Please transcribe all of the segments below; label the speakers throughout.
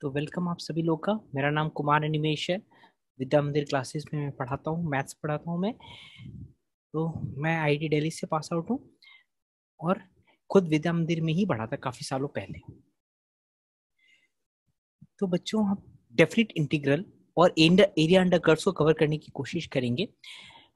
Speaker 1: तो वेलकम आप सभी लोग का मेरा नाम कुमार अनिमेश है विद्या मंदिर क्लासेस में मैं पढ़ाता हूँ मैथ्स पढ़ाता हूँ मैं तो मैं आईटी दिल्ली से पास आउट हूँ और खुद विद्या मंदिर में ही पढ़ा था काफ़ी सालों पहले तो बच्चों हम डेफिनेट इंटीग्रल और एरिया अंडर कर्व्स को कवर करने की कोशिश करेंगे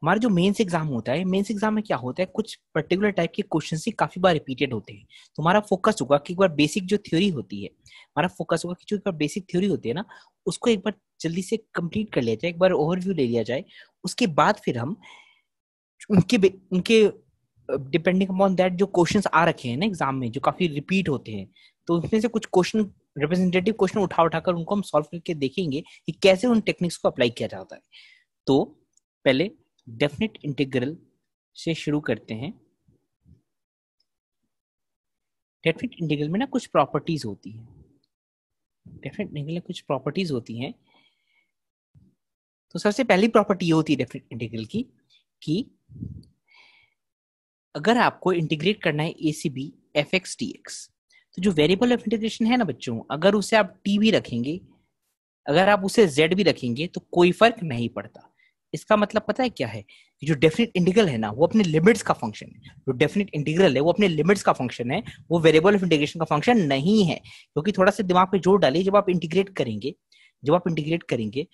Speaker 1: हमारा जो मेंस एग्जाम होता है मेंस एग्जाम में क्या होता है कुछ पर्टिकुलर टाइप के क्वेश्चन ही काफी बार रिपीटेड होते हैं तो हमारा फोकस होगा कि एक बार बेसिक जो थ्योरी होती है हमारा फोकस होगा कि जो एक बार बेसिक थ्योरी होती है ना उसको एक बार जल्दी से कंप्लीट कर लिया जाए एक बार ओवरव्यू ले लिया जाए उसके बाद फिर हम उनके उनके डिपेंडिंग अपॉन दैट जो क्वेश्चन आ रखे हैं ना एग्जाम में जो काफी रिपीट होते हैं तो उसमें से कुछ क्वेश्चन रिप्रेजेंटेटिव क्वेश्चन उठा उठा कर उनको हम सॉल्व करके देखेंगे कि कैसे उन टेक्निक्स को अप्लाई किया जाता है तो पहले डेफिनेट इंटीग्रल से शुरू करते हैं डेफिनेट इंटीग्रल में ना कुछ प्रॉपर्टीज होती हैं डेफिनेट इंटीग्रल में कुछ प्रॉपर्टीज होती हैं तो सबसे पहली प्रॉपर्टी ये होती है डेफिनेट इंटीग्रल की कि अगर आपको इंटीग्रेट करना है a c b f x T x तो जो वेरिएबल ऑफ इंटीग्रेशन है ना बच्चों अगर उसे आप टी भी रखेंगे अगर आप उसे जेड भी रखेंगे तो कोई फर्क नहीं पड़ता इसका मतलब पता है क्या है जो डेफिनेट इंटीग्रल है ना वो अपने लिमिट्स का फंक्शन है जो डेफिनेट इंटीग्रल है वो अपने लिमिट्स का फंक्शन है वो वेरिएबल ऑफ इंटीग्रेशन का फंक्शन नहीं है क्योंकि थोड़ा सा दिमाग पे जोर डालिए जब आप इंटीग्रेट करेंगे जब आप इंटीग्रेट करेंगे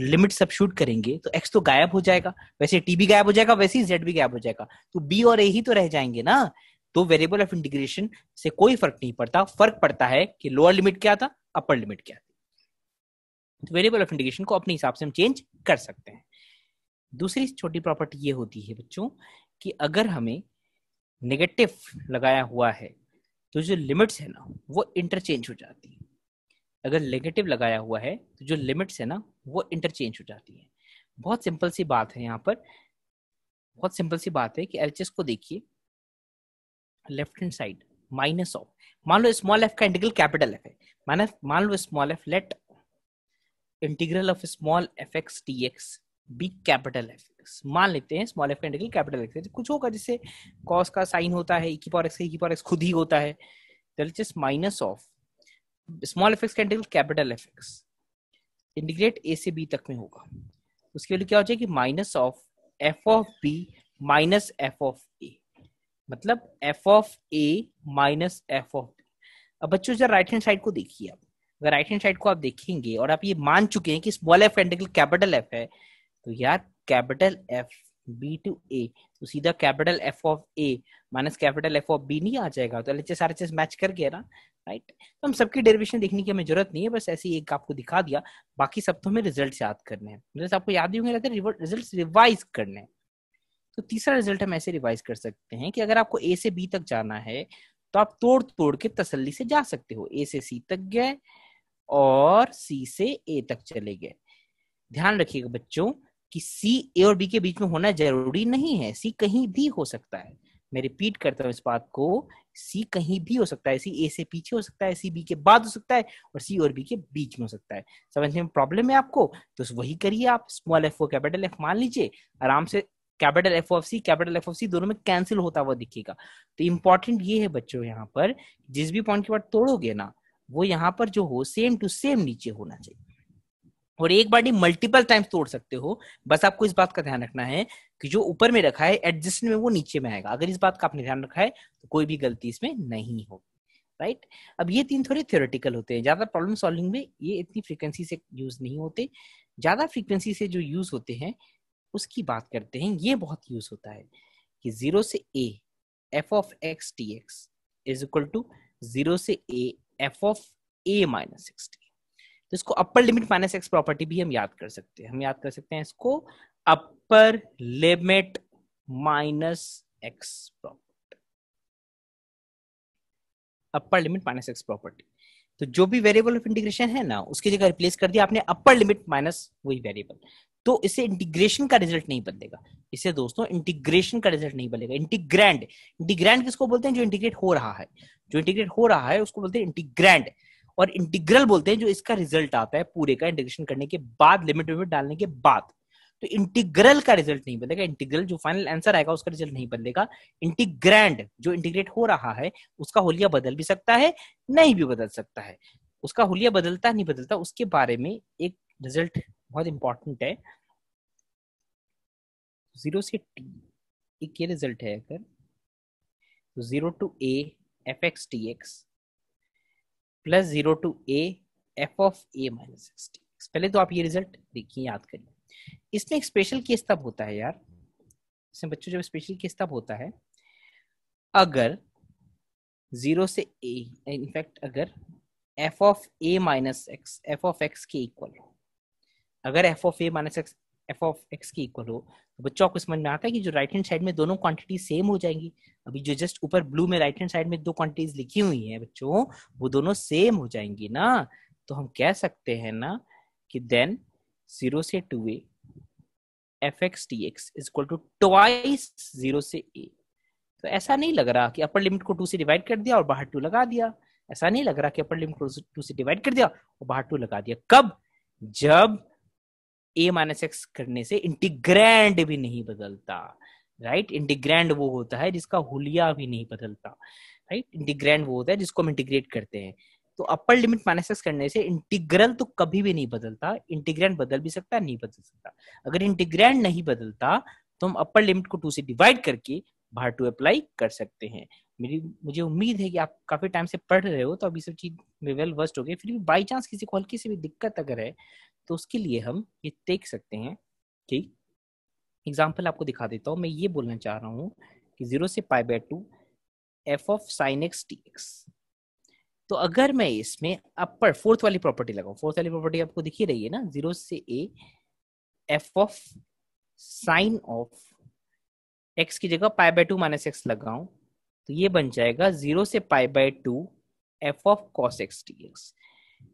Speaker 1: लिमिट शूट करेंगे तो एक्स तो गायब हो जाएगा वैसे टी भी गायब हो जाएगा वैसे ही जेड भी गायब हो जाएगा तो बी और ए ही तो रह जाएंगे ना तो वेरिएबल ऑफ इंटीग्रेशन से कोई फर्क नहीं पड़ता फर्क पड़ता है कि लोअर लिमिट क्या था अपर लिमिट क्या था तो वेरिएबल ऑफ इंटीग्रेशन को अपने हिसाब से हम चेंज कर सकते हैं दूसरी छोटी प्रॉपर्टी ये होती है बच्चों कि अगर हमें नेगेटिव लगाया हुआ है तो जो लिमिट्स है ना वो इंटरचेंज हो जाती है अगर नेगेटिव लगाया हुआ है तो जो लिमिट्स है ना वो इंटरचेंज हो जाती है बहुत सिंपल सी बात है यहाँ पर बहुत सिंपल सी बात है कि एल को देखिए left hand side minus of मान लो स्मॉल एफ का इंटीग्रल कैपिटल एफ है मान लो small f let integral of small f x T x big capital X मान लेते हैं small f integral capital X कुछ होगा जिससे कॉस का साइन होता है इक्की e की पावर एक्स ई की पावर एक्स खुद ही होता है just minus of small f x का integral capital F x integrate a से बी तक में होगा उसके लिए क्या हो जाएगी minus of F of b minus f of a मतलब f of a minus f of अब बच्चों जरा राइट हैंड साइड को देखिए आप अगर राइट हैंड साइड को आप देखेंगे और आप ये मान चुके हैं कि small f integral capital F है तो यार capital F b to a तो सीधा capital F of a minus capital F of b नहीं आ जाएगा तो एलएचएस आरएचएस मैच कर गया ना राइट तो हम सबकी डेरिवेशन देखने की हमें जरूरत नहीं है बस ऐसे ही एक आपको दिखा दिया बाकी सब तो हमें रिजल्ट याद करने हैं जैसे आपको याद ही होंगे रहते रिजल्ट रिवाइज करने तो तीसरा रिजल्ट हम ऐसे रिवाइज कर सकते हैं कि अगर आपको ए से बी तक जाना है तो आप तोड़ तोड़ के तसल्ली से जा सकते हो ए से सी तक गए और सी से ए तक चले गए ध्यान रखिएगा बच्चों कि सी ए और बी के बीच में होना जरूरी नहीं है सी कहीं भी हो सकता है मैं रिपीट करता हूँ इस बात को सी कहीं भी हो सकता है सी ए से पीछे हो सकता है सी बी के बाद हो सकता है और सी और बी के बीच में हो सकता है समझने में प्रॉब्लम है आपको तो वही करिए आप small f o capital F मान लीजिए आराम से capital F of c capital F of c दोनों में कैंसिल होता हुआ दिखेगा तो इंपॉर्टेंट ये है बच्चों यहाँ पर जिस भी पॉइंट के बाद तोड़ोगे ना वो यहाँ पर जो हो सेम टू सेम नीचे होना चाहिए और एक बार नहीं मल्टीपल टाइम्स तोड़ सकते हो बस आपको इस बात का ध्यान रखना है कि जो ऊपर में रखा है एडजस्ट में वो नीचे में आएगा अगर इस बात का आपने ध्यान रखा है तो कोई भी गलती इसमें नहीं होगी राइट right? अब ये तीन थोड़े थियोरेटिकल होते हैं ज्यादा प्रॉब्लम सॉल्विंग में ये इतनी फ्रीक्वेंसी से यूज नहीं होते ज्यादा फ्रीक्वेंसी से जो यूज होते हैं उसकी बात करते हैं ये बहुत यूज होता है कि जीरो से a F of x T x is equal to zero से a F of a minus x t तो इसको upper limit minus x property भी हम याद कर सकते हैं हम याद कर सकते हैं इसको upper limit minus x property upper limit minus x property तो जो भी वेरिएबल ऑफ इंटीग्रेशन है ना उसकी जगह रिप्लेस कर दिया आपने अपर लिमिट माइनस वही वेरिएबल तो इसे इंटीग्रेशन का रिजल्ट नहीं बदलेगा इसे दोस्तों इंटीग्रेशन का रिजल्ट नहीं बदलेगा इंटीग्रैंड इंटीग्रैंड किसको बोलते हैं जो इंटीग्रेट हो रहा है जो इंटीग्रेट हो रहा है उसको बोलते हैं इंटीग्रैंड और इंटीग्रल बोलते हैं जो इसका रिजल्ट आता है पूरे का इंटीग्रेशन करने के बाद लिमिट लिमिट डालने के बाद तो इंटीग्रल का रिजल्ट नहीं बदलेगा इंटीग्रल जो फाइनल आंसर आएगा उसका रिजल्ट नहीं बदलेगा इंटीग्रैंड जो इंटीग्रेट हो रहा है उसका होलिया बदल भी सकता है नहीं भी बदल सकता है उसका होलिया बदलता नहीं बदलता उसके बारे में एक रिजल्ट बहुत इंपॉर्टेंट है जीरो से टी एक ये रिजल्ट है अगर zero to A F x T x plus zero to A F of a minus x पहले तो आप ये रिजल्ट देखिए याद करिए इसमें एक स्पेशल केस तब होता है यार इसमें बच्चों जब स्पेशल केस तब होता है अगर जीरो से ए इनफैक्ट अगर f of a minus x f of x के इक्वल हो अगर f of a minus x f of x के इक्वल हो तो बच्चों को समझ में आता है कि जो राइट हैंड साइड में दोनों क्वांटिटी सेम हो जाएंगी अभी जो जस्ट ऊपर ब्लू में राइट हैंड साइड में दो क्वांटिटीज लिखी हुई है बच्चों वो दोनों सेम हो जाएंगी ना तो हम कह सकते हैं ना कि देन जीरो से two A F x T x is equal to twice zero से ए तो ऐसा नहीं लग रहा कि अपर लिमिट को टू से डिवाइड कर दिया और बाहर टू लगा दिया ऐसा नहीं लग रहा कि अपर लिमिट को टू से डिवाइड कर दिया और बाहर टू लगा दिया कब जब ए माइनस एक्स करने से इंटीग्रैंड भी नहीं बदलता राइट इंटीग्रैंड वो होता है जिसका हुलिया भी नहीं बदलता राइट इंटीग्रैंड वो होता है जिसको हम इंटीग्रेट करते हैं तो अपर लिमिट माइनस करने से इंटीग्रल तो कभी भी नहीं बदलता इंटीग्रैंड बदल भी सकता है नहीं बदल सकता अगर इंटीग्रैंड नहीं बदलता तो हम अपर लिमिट को टू से डिवाइड करके बाहर टू अप्लाई कर सकते हैं मेरी मुझे उम्मीद है कि आप काफी टाइम से पढ़ रहे हो तो अभी सब चीज में वेल वर्स्ट हो गए फिर भी बाई चांस किसी को हल्की सी भी दिक्कत अगर है तो उसके लिए हम ये देख सकते हैं ठीक एग्जाम्पल आपको दिखा देता हूँ मैं ये बोलना चाह रहा हूँ कि जीरो से pi by two F of sine x T x तो अगर मैं इसमें अपर फोर्थ वाली प्रॉपर्टी लगाऊ फोर्थ वाली प्रॉपर्टी आपको दिखी रही है ना जीरो से a F of sine of x की जगह pi by two minus x लगाऊ तो ये बन जाएगा जीरो से pi by two F of cos x T x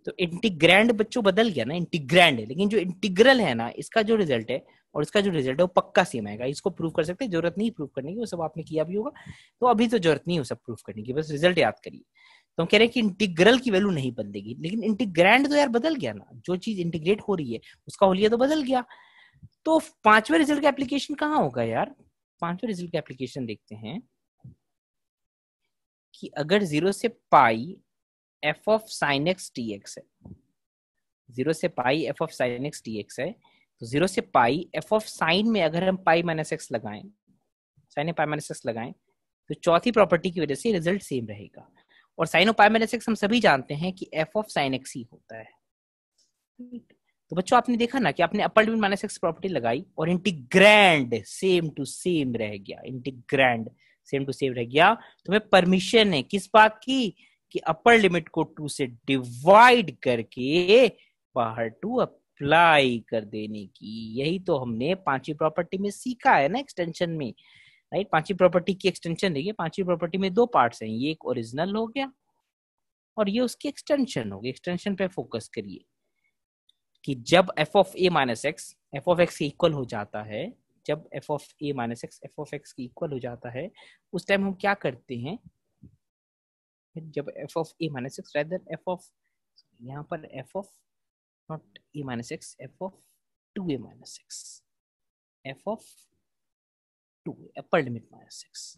Speaker 1: तो इंटीग्रैंड बच्चों बदल गया ना इंटीग्रैंड लेकिन जो इंटीग्रल है ना इसका जो रिजल्ट है और इसका जो रिजल्ट है वो पक्का सेम आएगा इसको प्रूव कर सकते हैं जरूरत नहीं प्रूव करने की वो सब आपने किया भी होगा तो अभी तो जरूरत नहीं हो सब प्रूव करने की बस रिजल्ट याद करिए तो हम कह रहे हैं कि इंटीग्रल की वैल्यू नहीं बदलेगी लेकिन इंटीग्रैंड तो यार बदल गया ना जो चीज इंटीग्रेट हो रही है उसका होलिया तो बदल गया तो पांचवें रिजल्ट का एप्लीकेशन कहाँ होगा यार पांचवें रिजल्ट का एप्लीकेशन देखते हैं कि अगर जीरो से pi f of sine x T x है जीरो से pi f of sine x T x है तो जीरो से पाई एफ ऑफ साइन में अगर हम पाई माइनस एक्स लगाए साइन पाई माइनस एक्स लगाए तो चौथी प्रॉपर्टी की वजह से रिजल्ट सेम रहेगा और sine of pi minus x हम सभी जानते हैं कि एफ ऑफ साइन एक्स ही होता है तो बच्चों आपने देखा ना कि आपने upper limit minus x property लगाई और इंटीग्रैंड सेम टू सेम रह गया इंटीग्रैंड सेम टू सेम रह गया तुम्हें तो परमिशन है किस बात की कि अपर लिमिट को टू से डिवाइड करके बाहर टू अप अप्लाई कर देने की यही तो हमने पांचवी प्रॉपर्टी में सीखा है ना एक्सटेंशन में राइट पांचवी प्रॉपर्टी की एक्सटेंशन देखिए पांचवी प्रॉपर्टी में दो पार्ट है ये एक ओरिजिनल हो गया और ये उसकी एक्सटेंशन हो गई एक्सटेंशन पे फोकस करिए कि जब f of a minus x f of x equal हो जाता है जब f of a minus x f of x equal हो जाता है उस टाइम हम क्या करते हैं जब f of a minus x rather f of यहाँ पर f of not a minus x, f of 2a minus x, f of 2, upper limit minus x,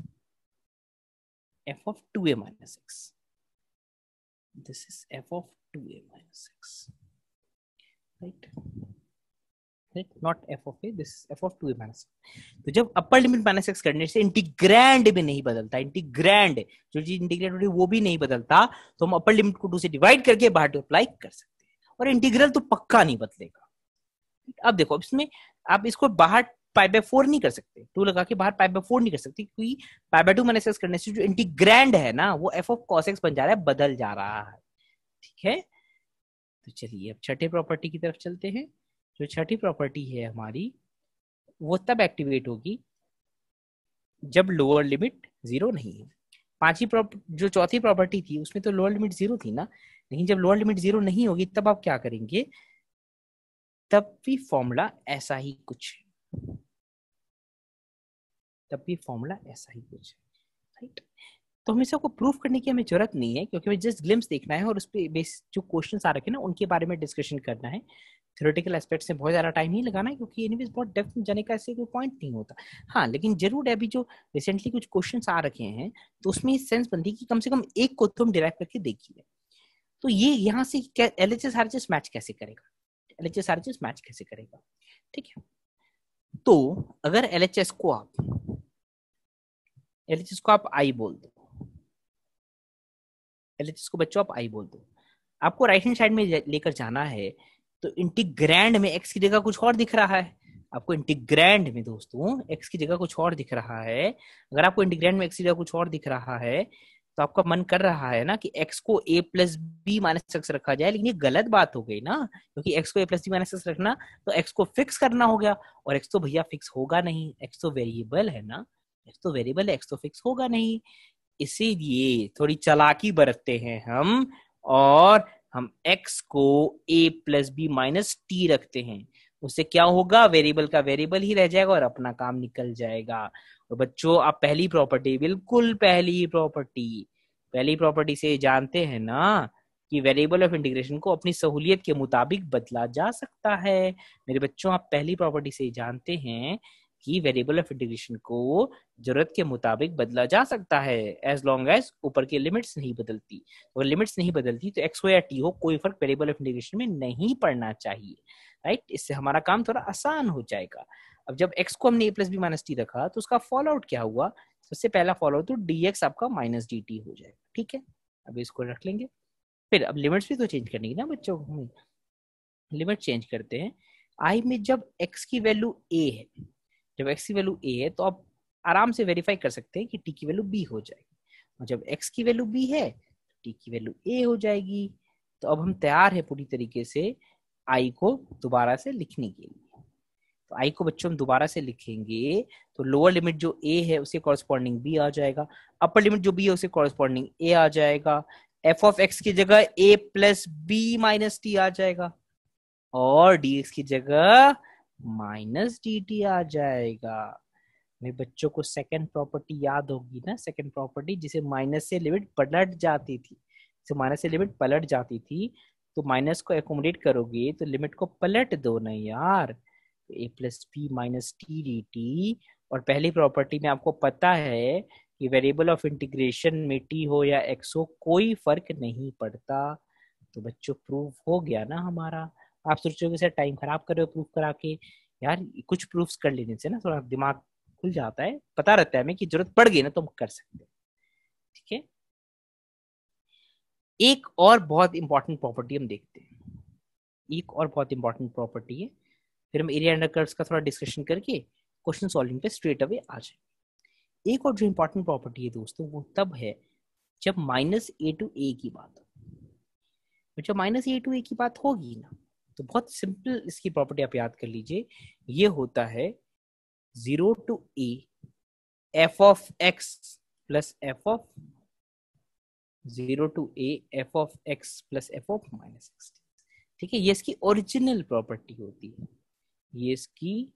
Speaker 1: f of 2a minus x. This is f of 2a minus x, right? right? Not f of a, this is f of 2a minus तो जब upper limit minus x करने से integrand भी नहीं बदलता integrand जो चीज integrand हो रही वो भी नहीं बदलता तो हम अपर लिमिट को टू से डिवाइड करके बाहर apply कर सकते और इंटीग्रल तो पक्का नहीं बदलेगा अब देखो इसमें आप इसको बाहर पाई बाय फोर नहीं कर सकते टू तो लगा के बाहर पाई बाय फोर नहीं कर सकते क्योंकि पाई बाय टू मैंने करने से जो इंटीग्रैंड है ना वो एफ ऑफ कॉस एक्स बन जा रहा है बदल जा रहा है ठीक है तो चलिए अब छठे प्रॉपर्टी की तरफ चलते हैं जो छठी प्रॉपर्टी है हमारी वो तब एक्टिवेट होगी जब लोअर लिमिट जीरो नहीं है पांचवी जो चौथी प्रॉपर्टी थी उसमें तो लोअर लिमिट जीरो थी ना लेकिन जब लोअर लिमिट जीरो नहीं होगी तब आप क्या करेंगे तब भी फॉर्मूला ऐसा ही कुछ है तब भी फॉर्मूला ऐसा ही कुछ है राइट तो हमें सबको प्रूफ करने की हमें जरूरत नहीं है क्योंकि हमें जस्ट ग्लिम्स देखना है और उस पर बेस जो क्वेश्चन आ रखे ना उनके बारे में डिस्कशन करना है थ्योरेटिकल एस्पेक्ट में बहुत ज़्यादा टाइम नहीं लगाना है क्योंकि एनीवेज बहुत डेप्थ में जाने का ऐसे कोई पॉइंट नहीं होता हाँ लेकिन जरूर अभी जो रिसेंटली कुछ क्वेश्चन आ रखे हैं तो उसमें सेंस बनती है कि कम से कम एक को तुम तो डिराइव करके देखिए तो ये यहाँ से L H S R H match कैसे करेगा L H S R H match कैसे करेगा ठीक है तो अगर एल एच एस को आप एल एच एस को आप आई बोल दो एल एच एस को बच्चों आप आई बोल दो आपको राइट हैंड साइड में लेकर जाना है तो इंटीग्रैंड में एक्स की जगह कुछ और दिख रहा है आपको इंटीग्रैंड में दोस्तों एक्स की जगह कुछ और दिख रहा है अगर आपको इंटीग्रैंड में एक्स की जगह कुछ और दिख रहा है तो आपका मन कर रहा है ना कि x को a plus b minus x रखा जाए लेकिन ये गलत बात हो गई ना क्योंकि x को a plus b minus x रखना तो x को फिक्स करना हो गया और x तो भैया फिक्स होगा नहीं x तो वेरिएबल है ना x तो वेरिएबल है x तो फिक्स होगा नहीं इसीलिए थोड़ी चालाकी बरतते हैं हम और हम x को a plus b minus t रखते हैं उससे क्या होगा वेरिएबल का वेरिएबल ही रह जाएगा और अपना काम निकल जाएगा तो बच्चों आप पहली प्रॉपर्टी बिल्कुल पहली प्रॉपर्टी पहली प्रॉपर्टी से जानते हैं ना कि वेरिएबल ऑफ इंटीग्रेशन को अपनी सहूलियत के मुताबिक बदला जा सकता है मेरे बच्चों आप पहली प्रॉपर्टी से जानते हैं कि वेरिएबल ऑफ इंटीग्रेशन को जरूरत के मुताबिक बदला जा सकता है एज लॉन्ग एज ऊपर की लिमिट्स नहीं बदलती अगर लिमिट्स नहीं बदलती तो एक्स हो या टी हो कोई फर्क वेरिएबल ऑफ इंटीग्रेशन में नहीं पड़ना चाहिए राइट इससे हमारा काम थोड़ा आसान हो जाएगा अब जब एक्स को हमने a plus b minus t रखा तो उसका फॉलोआउट आउट क्या हुआ सबसे पहला फॉलो तो डी एक्स आपका माइनस डी टी हो जाएगा ठीक है अब इसको रख लेंगे फिर अब लिमिट्स भी तो चेंज करने की ना बच्चों को लिमिट चेंज करते हैं आई में जब एक्स की वैल्यू ए है जब एक्स की वैल्यू ए है तो आप आराम से वेरीफाई कर सकते हैं कि टी की वैल्यू बी हो जाएगी और जब एक्स की वैल्यू बी है तो टी की वैल्यू ए हो जाएगी तो अब हम तैयार है पूरी तरीके से आई को दोबारा से लिखने के लिए तो आई को बच्चों हम दोबारा से लिखेंगे तो लोअर लिमिट जो ए है उसे कॉरस्पॉन्डिंग बी आ जाएगा अपर लिमिट जो बी है उसे कॉरस्पॉन्डिंग ए आ जाएगा एफ ऑफ एक्स की जगह a plus b minus t आ जाएगा और डी एक्स की जगह माइनस डी टी आ जाएगा मेरे बच्चों को सेकंड प्रॉपर्टी याद होगी ना सेकंड प्रॉपर्टी जिसे माइनस से लिमिट पलट जाती थी जिसे माइनस से लिमिट पलट जाती थी तो माइनस को एकोमोडेट करोगे तो लिमिट को पलट दो ना यार a plus p minus t d t और पहली प्रॉपर्टी में आपको पता है कि वेरिएबल ऑफ इंटीग्रेशन में टी हो या एक्स हो कोई फर्क नहीं पड़ता तो बच्चों प्रूफ हो गया ना हमारा आप सोचोगे सर टाइम खराब कर रहे हो प्रूफ करा के यार कुछ प्रूफ्स कर लेने से ना थोड़ा दिमाग खुल जाता है पता रहता है हमें कि जरूरत पड़ गई ना तो हम कर सकते हैं ठीक है एक और बहुत इंपॉर्टेंट प्रॉपर्टी हम देखते हैं एक और बहुत इंपॉर्टेंट प्रॉपर्टी है फिर हम एरिया अंडर कर्व्स का थोड़ा डिस्कशन करके क्वेश्चन सॉल्विंग पे स्ट्रेट अवे आ जाए एक और जो इम्पोर्टेंट प्रॉपर्टी है दोस्तों वो तब है जब माइनस ए टू ए की बात तो जब माइनस ए टू ए की बात होगी ना तो बहुत सिंपल इसकी प्रॉपर्टी आप याद कर लीजिए ये होता है zero to A F of x plus F of zero to A F of x plus F of minus x ठीक है ये इसकी ओरिजिनल प्रॉपर्टी होती है ये इसकी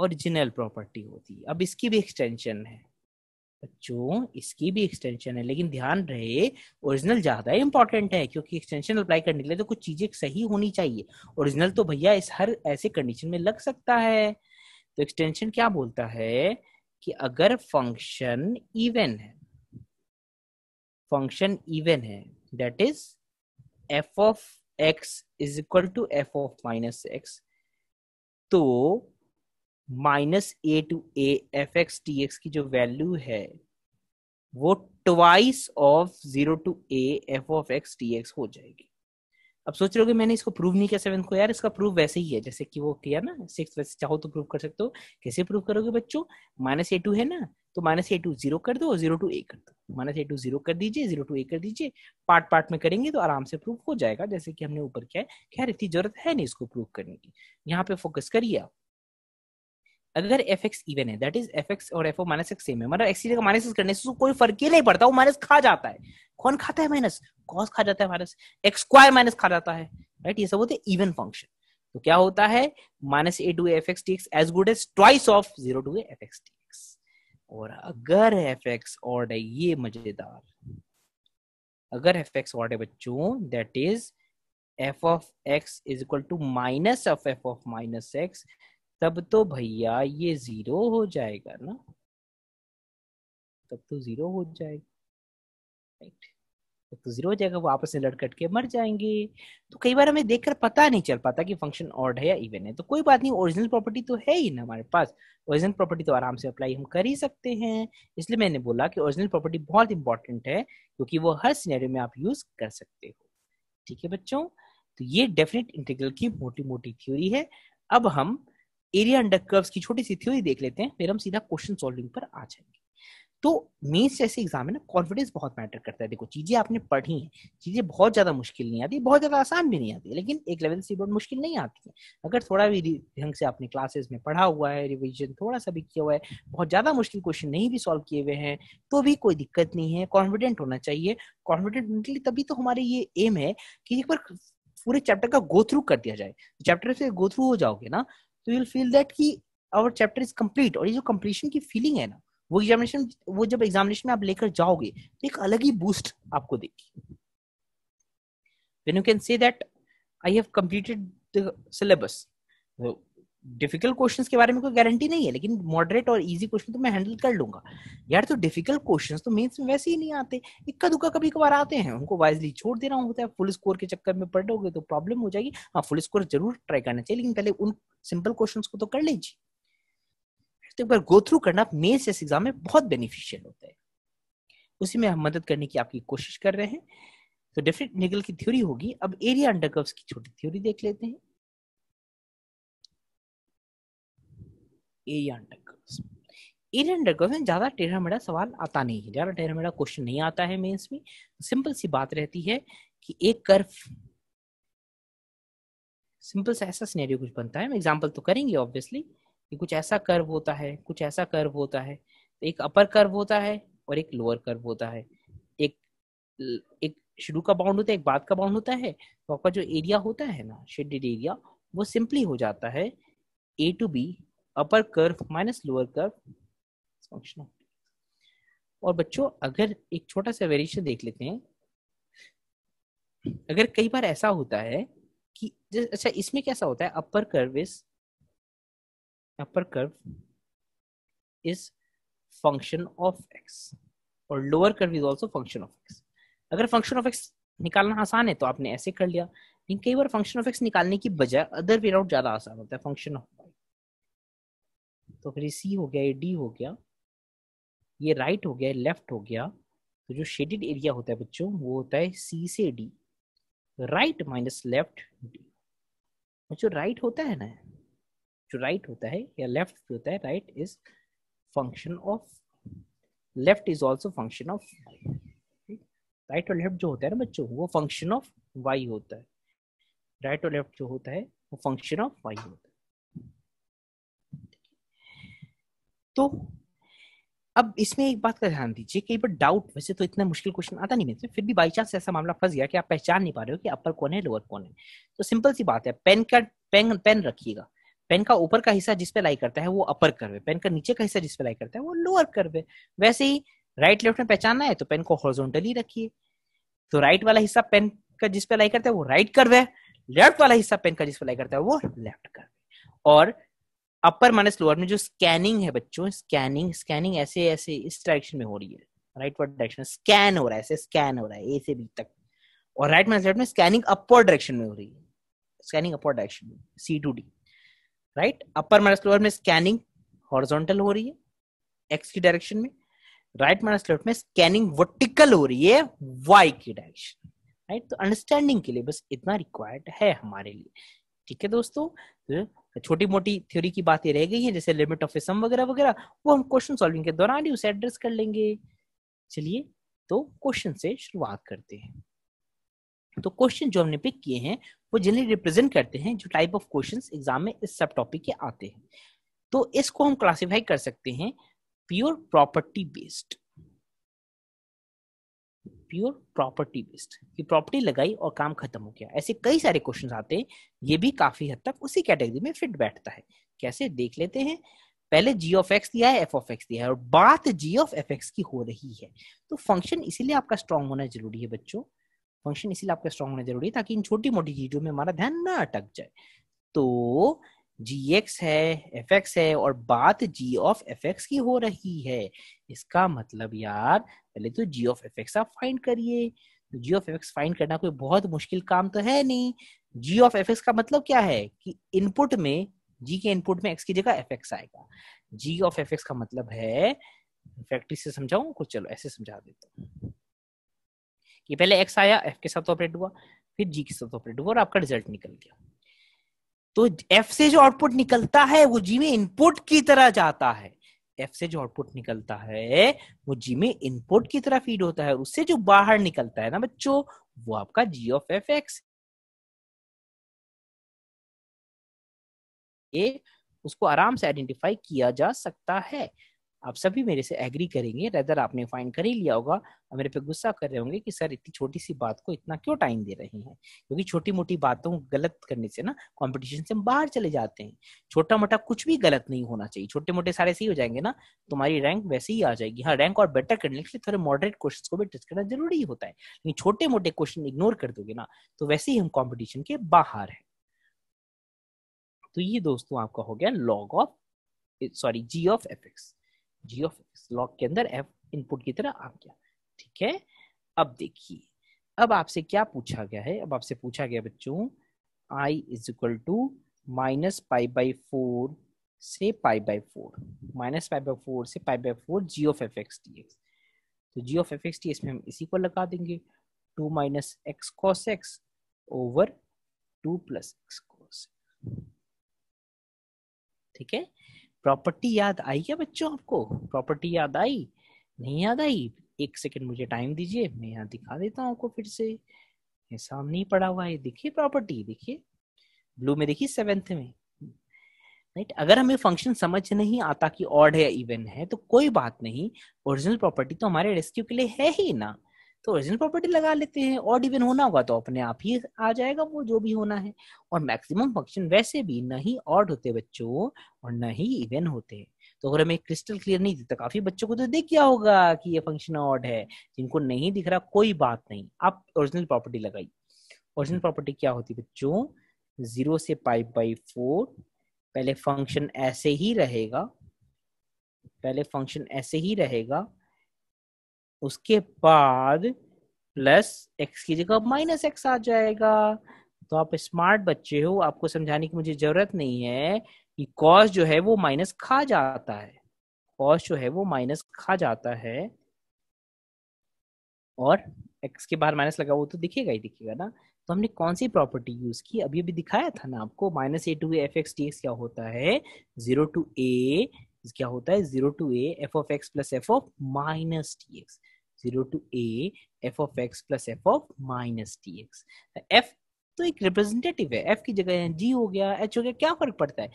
Speaker 1: ओरिजिनल प्रॉपर्टी होती है अब इसकी भी एक्सटेंशन है बच्चों इसकी भी एक्सटेंशन है लेकिन ध्यान रहे ओरिजिनल ज्यादा इंपॉर्टेंट है क्योंकि एक्सटेंशन अप्लाई करने के लिए तो कुछ चीजें सही होनी चाहिए ओरिजिनल तो भैया इस हर ऐसे कंडीशन में लग सकता है तो एक्सटेंशन क्या बोलता है कि अगर फंक्शन इवन है फंक्शन इवन है that is F of x is equal to F of minus X तो minus A to A F x T X की जो वैल्यू है वो twice of zero to A F of x T X हो जाएगी अब सोच रहे हो कि मैंने इसको प्रूव नहीं किया सेवन को यार इसका प्रूव वैसे ही है जैसे कि वो किया ना सिक्स वैसे चाहो तो प्रूव कर सकते हो कैसे प्रूव करोगे बच्चों माइनस ए टू है ना तो माइनस ए टू जीरो कर दो जीरो टू ए कर दो माइनस ए टू जीरो कर दीजिए जीरो टू ए कर दीजिए पार्ट पार्ट में करेंगे तो आराम से प्रूव हो जाएगा जैसे कि हमने ऊपर किया है खैर इतनी जरूरत है नहीं इसको प्रूव करने की यहाँ पे फोकस करिए आप अगर एफ एक्स इवन है दैट इज एफ एक्स और F of minus X same है मतलब एक्स का माइनस करने से कोई फर्क ही नहीं पड़ता वो माइनस खा जाता है कौन खाता है माइनस कॉस खा जाता है माइनस एक्स स्क्वायर माइनस खा जाता है राइट ये सब होते हैं इवन फंक्शन तो क्या होता है minus A to F x T X as good as twice of zero to F x T X और अगर एफ एक्स और ये मजेदार अगर एफ एक्स और बच्चों that is F of x is equal to minus of F of minus X तब तो भैया ये जीरो हो जाएगा ना तब तो जीरो हो जाएगा राइट तब तो जीरो हो जाएगा वो आपस में लड़कट के मर जाएंगे तो कई बार हमें देखकर पता नहीं चल पाता कि फंक्शन ऑर्ड है या इवन है तो कोई बात नहीं ओरिजिनल प्रॉपर्टी तो है ही ना हमारे पास ओरिजिनल प्रॉपर्टी तो आराम से अप्लाई हम कर ही सकते हैं इसलिए मैंने बोला कि ओरिजिनल प्रॉपर्टी बहुत इंपॉर्टेंट है क्योंकि वो हर सीनेरियो में आप यूज कर सकते हो ठीक है बच्चों तो ये डेफिनेट इंटीग्रल की मोटी मोटी थ्योरी है अब हम एरिया अंडर कर्व्स की छोटी सी थ्योरी देख लेते हैं फिर हम सीधा क्वेश्चन सॉल्विंग पर आ जाएंगे तो मेन्स जैसे एग्जाम है ना कॉन्फिडेंस बहुत मैटर करता है देखो चीजें आपने पढ़ी हैं चीजें बहुत ज्यादा मुश्किल नहीं आती बहुत ज्यादा आसान भी नहीं आती लेकिन एक लेवल से बहुत मुश्किल नहीं आती है अगर थोड़ा भी ढंग से आपने क्लासेस में पढ़ा हुआ है रिविजन थोड़ा सा भी किया हुआ है बहुत ज्यादा मुश्किल क्वेश्चन नहीं भी सॉल्व किए हुए हैं तो भी कोई दिक्कत नहीं है कॉन्फिडेंट होना चाहिए कॉन्फिडेंट होने के लिए तभी तो हमारे ये एम है कि एक बार पूरे चैप्टर का गो थ्रू कर दिया जाए चैप्टर से गो थ्रू हो जाओगे ना तो यू फील दैट कि आवर चैप्टर इज कंप्लीट और ये जो कंप्लीशन की फीलिंग है ना वो एग्जामिनेशन वो जब एग्जामिनेशन में आप लेकर जाओगे तो एक अलग ही बूस्ट आपको देगी when you can say that i have completed the syllabus so तो डिफिकल्ट क्वेश्चन के बारे में कोई गारंटी नहीं है लेकिन मॉडरेट और इजी क्वेश्चन तो मैं हैंडल कर लूंगा यार तो डिफिकल्ट क्वेश्चन तो मेंस में वैसे ही नहीं आते इक्का दुक्का कभी कभार आते हैं उनको वाइजली छोड़ देना होता है फुल स्कोर के चक्कर में पढ़ लोगे तो प्रॉब्लम हो जाएगी हाँ फुल स्कोर जरूर ट्राई करना चाहिए लेकिन पहले उन सिंपल क्वेश्चन को तो कर लीजिए तो एक बार गो थ्रू करना मेन्स इस एग्जाम में बहुत बेनिफिशियल होता है उसी में हम मदद करने की आपकी कोशिश कर रहे हैं तो डेफिनेट निगल की थ्योरी होगी अब एरिया अंडर कर्व्स की छोटी थ्योरी देख लेते हैं area under curves area under में ज़्यादा टेढ़ा मेढ़ा सवाल आता नहीं है ज़्यादा टेढ़ा मेढ़ा क्वेश्चन नहीं आता है मेन्स में सिंपल सी बात रहती है कि एक कर्फ सिंपल सा ऐसा सिनेरियो कुछ बनता है हम एग्जांपल तो करेंगे ऑब्वियसली कि कुछ ऐसा कर्व होता है कुछ ऐसा कर्व होता है एक अपर कर्व होता है और एक लोअर कर्व होता है एक एक शुरू का बाउंड होता है एक बाद का बाउंड होता है तो आपका जो एरिया होता है ना शेडेड एरिया वो सिंपली हो जाता है A to B upper curve minus lower curve function और बच्चों अगर एक छोटा सा वेरिएशन देख लेते हैं अगर कई बार ऐसा होता है कि अच्छा इसमें कैसा होता है upper curve is upper curve is function of X और lower curve is also function of X अगर फंक्शन ऑफ एक्स निकालना आसान है तो आपने ऐसे कर लिया लेकिन कई बार फंक्शन ऑफ एक्स निकालने की बजाय अदर वे आउट ज्यादा आसान होता है फंक्शन ऑफ तो फिर ये सी हो गया ये डी हो गया ये राइट हो गया लेफ्ट हो गया तो जो शेडेड एरिया होता है बच्चों वो होता है सी से D right minus left D जो राइट होता है ना जो राइट होता है या लेफ्ट होता है right is function of left is also function of right और लेफ्ट जो होता है ना बच्चों वो फंक्शन ऑफ वाई होता है राइट और लेफ्ट जो होता है वो फंक्शन ऑफ वाई होता है तो अब इसमें एक बात का ध्यान दीजिए कई बार डाउट वैसे तो इतना मुश्किल क्वेश्चन आता नहीं मेरे फिर भी बाई चांस ऐसा मामला फंस गया कि आप पहचान नहीं पा रहे हो कि अपर कौन है लोअर कौन है तो सिंपल सी बात है पेन का पेन पेन रखिएगा पेन का ऊपर का हिस्सा जिसपे लाई करता है वो अपर कर्व पेन का नीचे का हिस्सा जिसपे लाई करता है वो लोअर कर्व वैसे ही राइट लेफ्ट में पहचानना है तो पेन को हॉर्जोंटली रखिए तो राइट वाला हिस्सा पेन का जिसपे लाई करता है वो राइट कर्व लेफ्ट वाला हिस्सा पेन का जिसपे लाई करता है वो लेफ्ट कर और अपर माइनस लोअर में जो स्कैनिंग है बच्चों स्कैनिंग स्कैनिंग ऐसे ऐसे इस डायरेक्शन में हो रही है राइट वर्ड डायरेक्शन स्कैन हो रहा है ऐसे स्कैन हो रहा है ए से बी तक और राइट माइनस लेफ्ट में स्कैनिंग अपवर्ड डायरेक्शन में हो रही है स्कैनिंग अपवर्ड डायरेक्शन में C to D right upper minus lower में स्कैनिंग हॉरिजॉन्टल हो रही है एक्स की डायरेक्शन में राइट माइनस लेफ्ट में स्कैनिंग वर्टिकल हो रही है वाई की डायरेक्शन राइट तो अंडरस्टैंडिंग के लिए बस इतना रिक्वायर्ड है हमारे लिए ठीक है दोस्तों छोटी मोटी थ्योरी की बातें रह गई हैं जैसे लिमिट ऑफ सम वगैरह वगैरह वो हम क्वेश्चन सॉल्विंग के दौरान ही उसे एड्रेस कर लेंगे चलिए तो क्वेश्चन से शुरुआत करते हैं तो क्वेश्चन जो हमने पिक किए हैं वो जनरली रिप्रेजेंट करते हैं जो टाइप ऑफ क्वेश्चन एग्जाम में इस सब टॉपिक के आते हैं तो इसको हम क्लासीफाई कर सकते हैं pure property based pure property based कि प्रॉपर्टी लगाई और काम खत्म हो गया ऐसे कई सारे क्वेश्चन आते हैं ये भी काफी हद तक उसी कैटेगरी में फिट बैठता है कैसे देख लेते हैं पहले जी ऑफ एक्स दिया है एफ ऑफ एक्स दिया है और बात जी ऑफ एफ एक्स की हो रही है तो फंक्शन इसीलिए आपका स्ट्रॉन्ग होना जरूरी है बच्चों फंक्शन इसीलिए आपका स्ट्रॉन्ग होना जरूरी है ताकि इन छोटी मोटी चीजों में हमारा ध्यान ना अटक जाए तो जी एक्स है एफ एक्स है और बात जी ऑफ एफ एक्स की हो रही है इसका मतलब यार पहले तो जी ऑफ एफ एक्स आप फाइंड करिए G of F X find करना कोई बहुत मुश्किल काम तो है नहीं जी ऑफ एफ एक्स का मतलब क्या है कि इनपुट में जी के इनपुट में एक्स की जगह एफ एक्स आएगा जी ऑफ एफ एक्स का मतलब है फैक्ट्री से समझाऊं कुछ चलो ऐसे समझा देता कि पहले एक्स आया एफ के साथ ऑपरेट हुआ फिर जी के साथ ऑपरेट हुआ और आपका रिजल्ट निकल गया तो एफ से जो आउटपुट निकलता है वो जी में इनपुट की तरह जाता है एफ से जो आउटपुट निकलता है वो जी में इनपुट की तरह फीड होता है उससे जो बाहर निकलता है ना बच्चों वो आपका जी ऑफ एफ एक्स उसको आराम से आइडेंटिफाई किया जा सकता है आप सभी मेरे से एग्री करेंगे रेदर आपने फाइन कर ही लिया होगा और मेरे पे गुस्सा कर रहे होंगे कि सर इतनी छोटी सी बात को इतना क्यों टाइम दे रहे हैं क्योंकि छोटी मोटी बातों गलत करने से ना कॉम्पिटिशन से हम बाहर चले जाते हैं छोटा मोटा कुछ भी गलत नहीं होना चाहिए छोटे मोटे सारे सही हो जाएंगे ना तुम्हारी रैंक वैसे ही आ जाएगी हाँ रैंक और बेटर करने के लिए थोड़े मॉडरेट क्वेश्चन को भी टच करना जरूरी होता है लेकिन छोटे मोटे क्वेश्चन इग्नोर कर दोगे ना तो वैसे ही हम कॉम्पिटिशन के बाहर है तो ये दोस्तों आपका हो गया log of sorry G of F G of X log के अंदर एफ इनपुट की तरह आ गया ठीक है अब देखिए अब आपसे क्या पूछा गया है अब आपसे पूछा गया बच्चों I is equal to minus pi by four से pi by four minus pi by four से pi by four G of F X D x तो G of F X D X में हम इसी को लगा देंगे two minus X cos X over two plus X cos ठीक है प्रॉपर्टी याद आई क्या बच्चों आपको प्रॉपर्टी याद आई नहीं याद आई एक सेकंड मुझे टाइम दीजिए मैं यहाँ दिखा देता हूँ आपको फिर से ये सामने ही पड़ा हुआ है देखिए प्रॉपर्टी देखिए ब्लू में देखिए सेवेंथ में राइट अगर हमें फंक्शन समझ नहीं आता कि ऑड है इवन है तो कोई बात नहीं ओरिजिनल प्रॉपर्टी तो हमारे रेस्क्यू के लिए है ही ना तो ओरिजिनल प्रॉपर्टी लगा लेते हैं और इवन होना होगा तो अपने आप ही आ जाएगा वो जो भी होना है और मैक्सिमम फंक्शन वैसे भी नहीं ऑड होते बच्चों और नहीं इवन होते तो अगर हमें क्रिस्टल क्लियर नहीं दिखता काफी बच्चों को तो देख गया होगा कि ये फंक्शन ऑड है जिनको नहीं दिख रहा कोई बात नहीं आप ओरिजिनल प्रॉपर्टी लगाइए ओरिजिनल प्रॉपर्टी क्या होती बच्चों जीरो से पाई बाई फोर पहले फंक्शन ऐसे ही रहेगा पहले फंक्शन ऐसे ही रहेगा उसके बाद प्लस एक्स की जगह माइनस एक्स आ जाएगा तो आप स्मार्ट बच्चे हो आपको समझाने की मुझे जरूरत नहीं है कि कॉस जो है वो माइनस खा जाता है कॉस जो है वो माइनस खा जाता है और एक्स के बाहर माइनस लगा वो तो दिखेगा ही दिखेगा ना तो हमने कौन सी प्रॉपर्टी यूज की अभी अभी दिखाया था ना आपको minus A to F X D X क्या होता है जीरो टू ए क्या होता है zero to A F of x plus F of minus T X zero to A F of x plus F of minus T X F तो एक representative है F की जगह जी हो गया एच हो गया क्या फर्क पड़ता है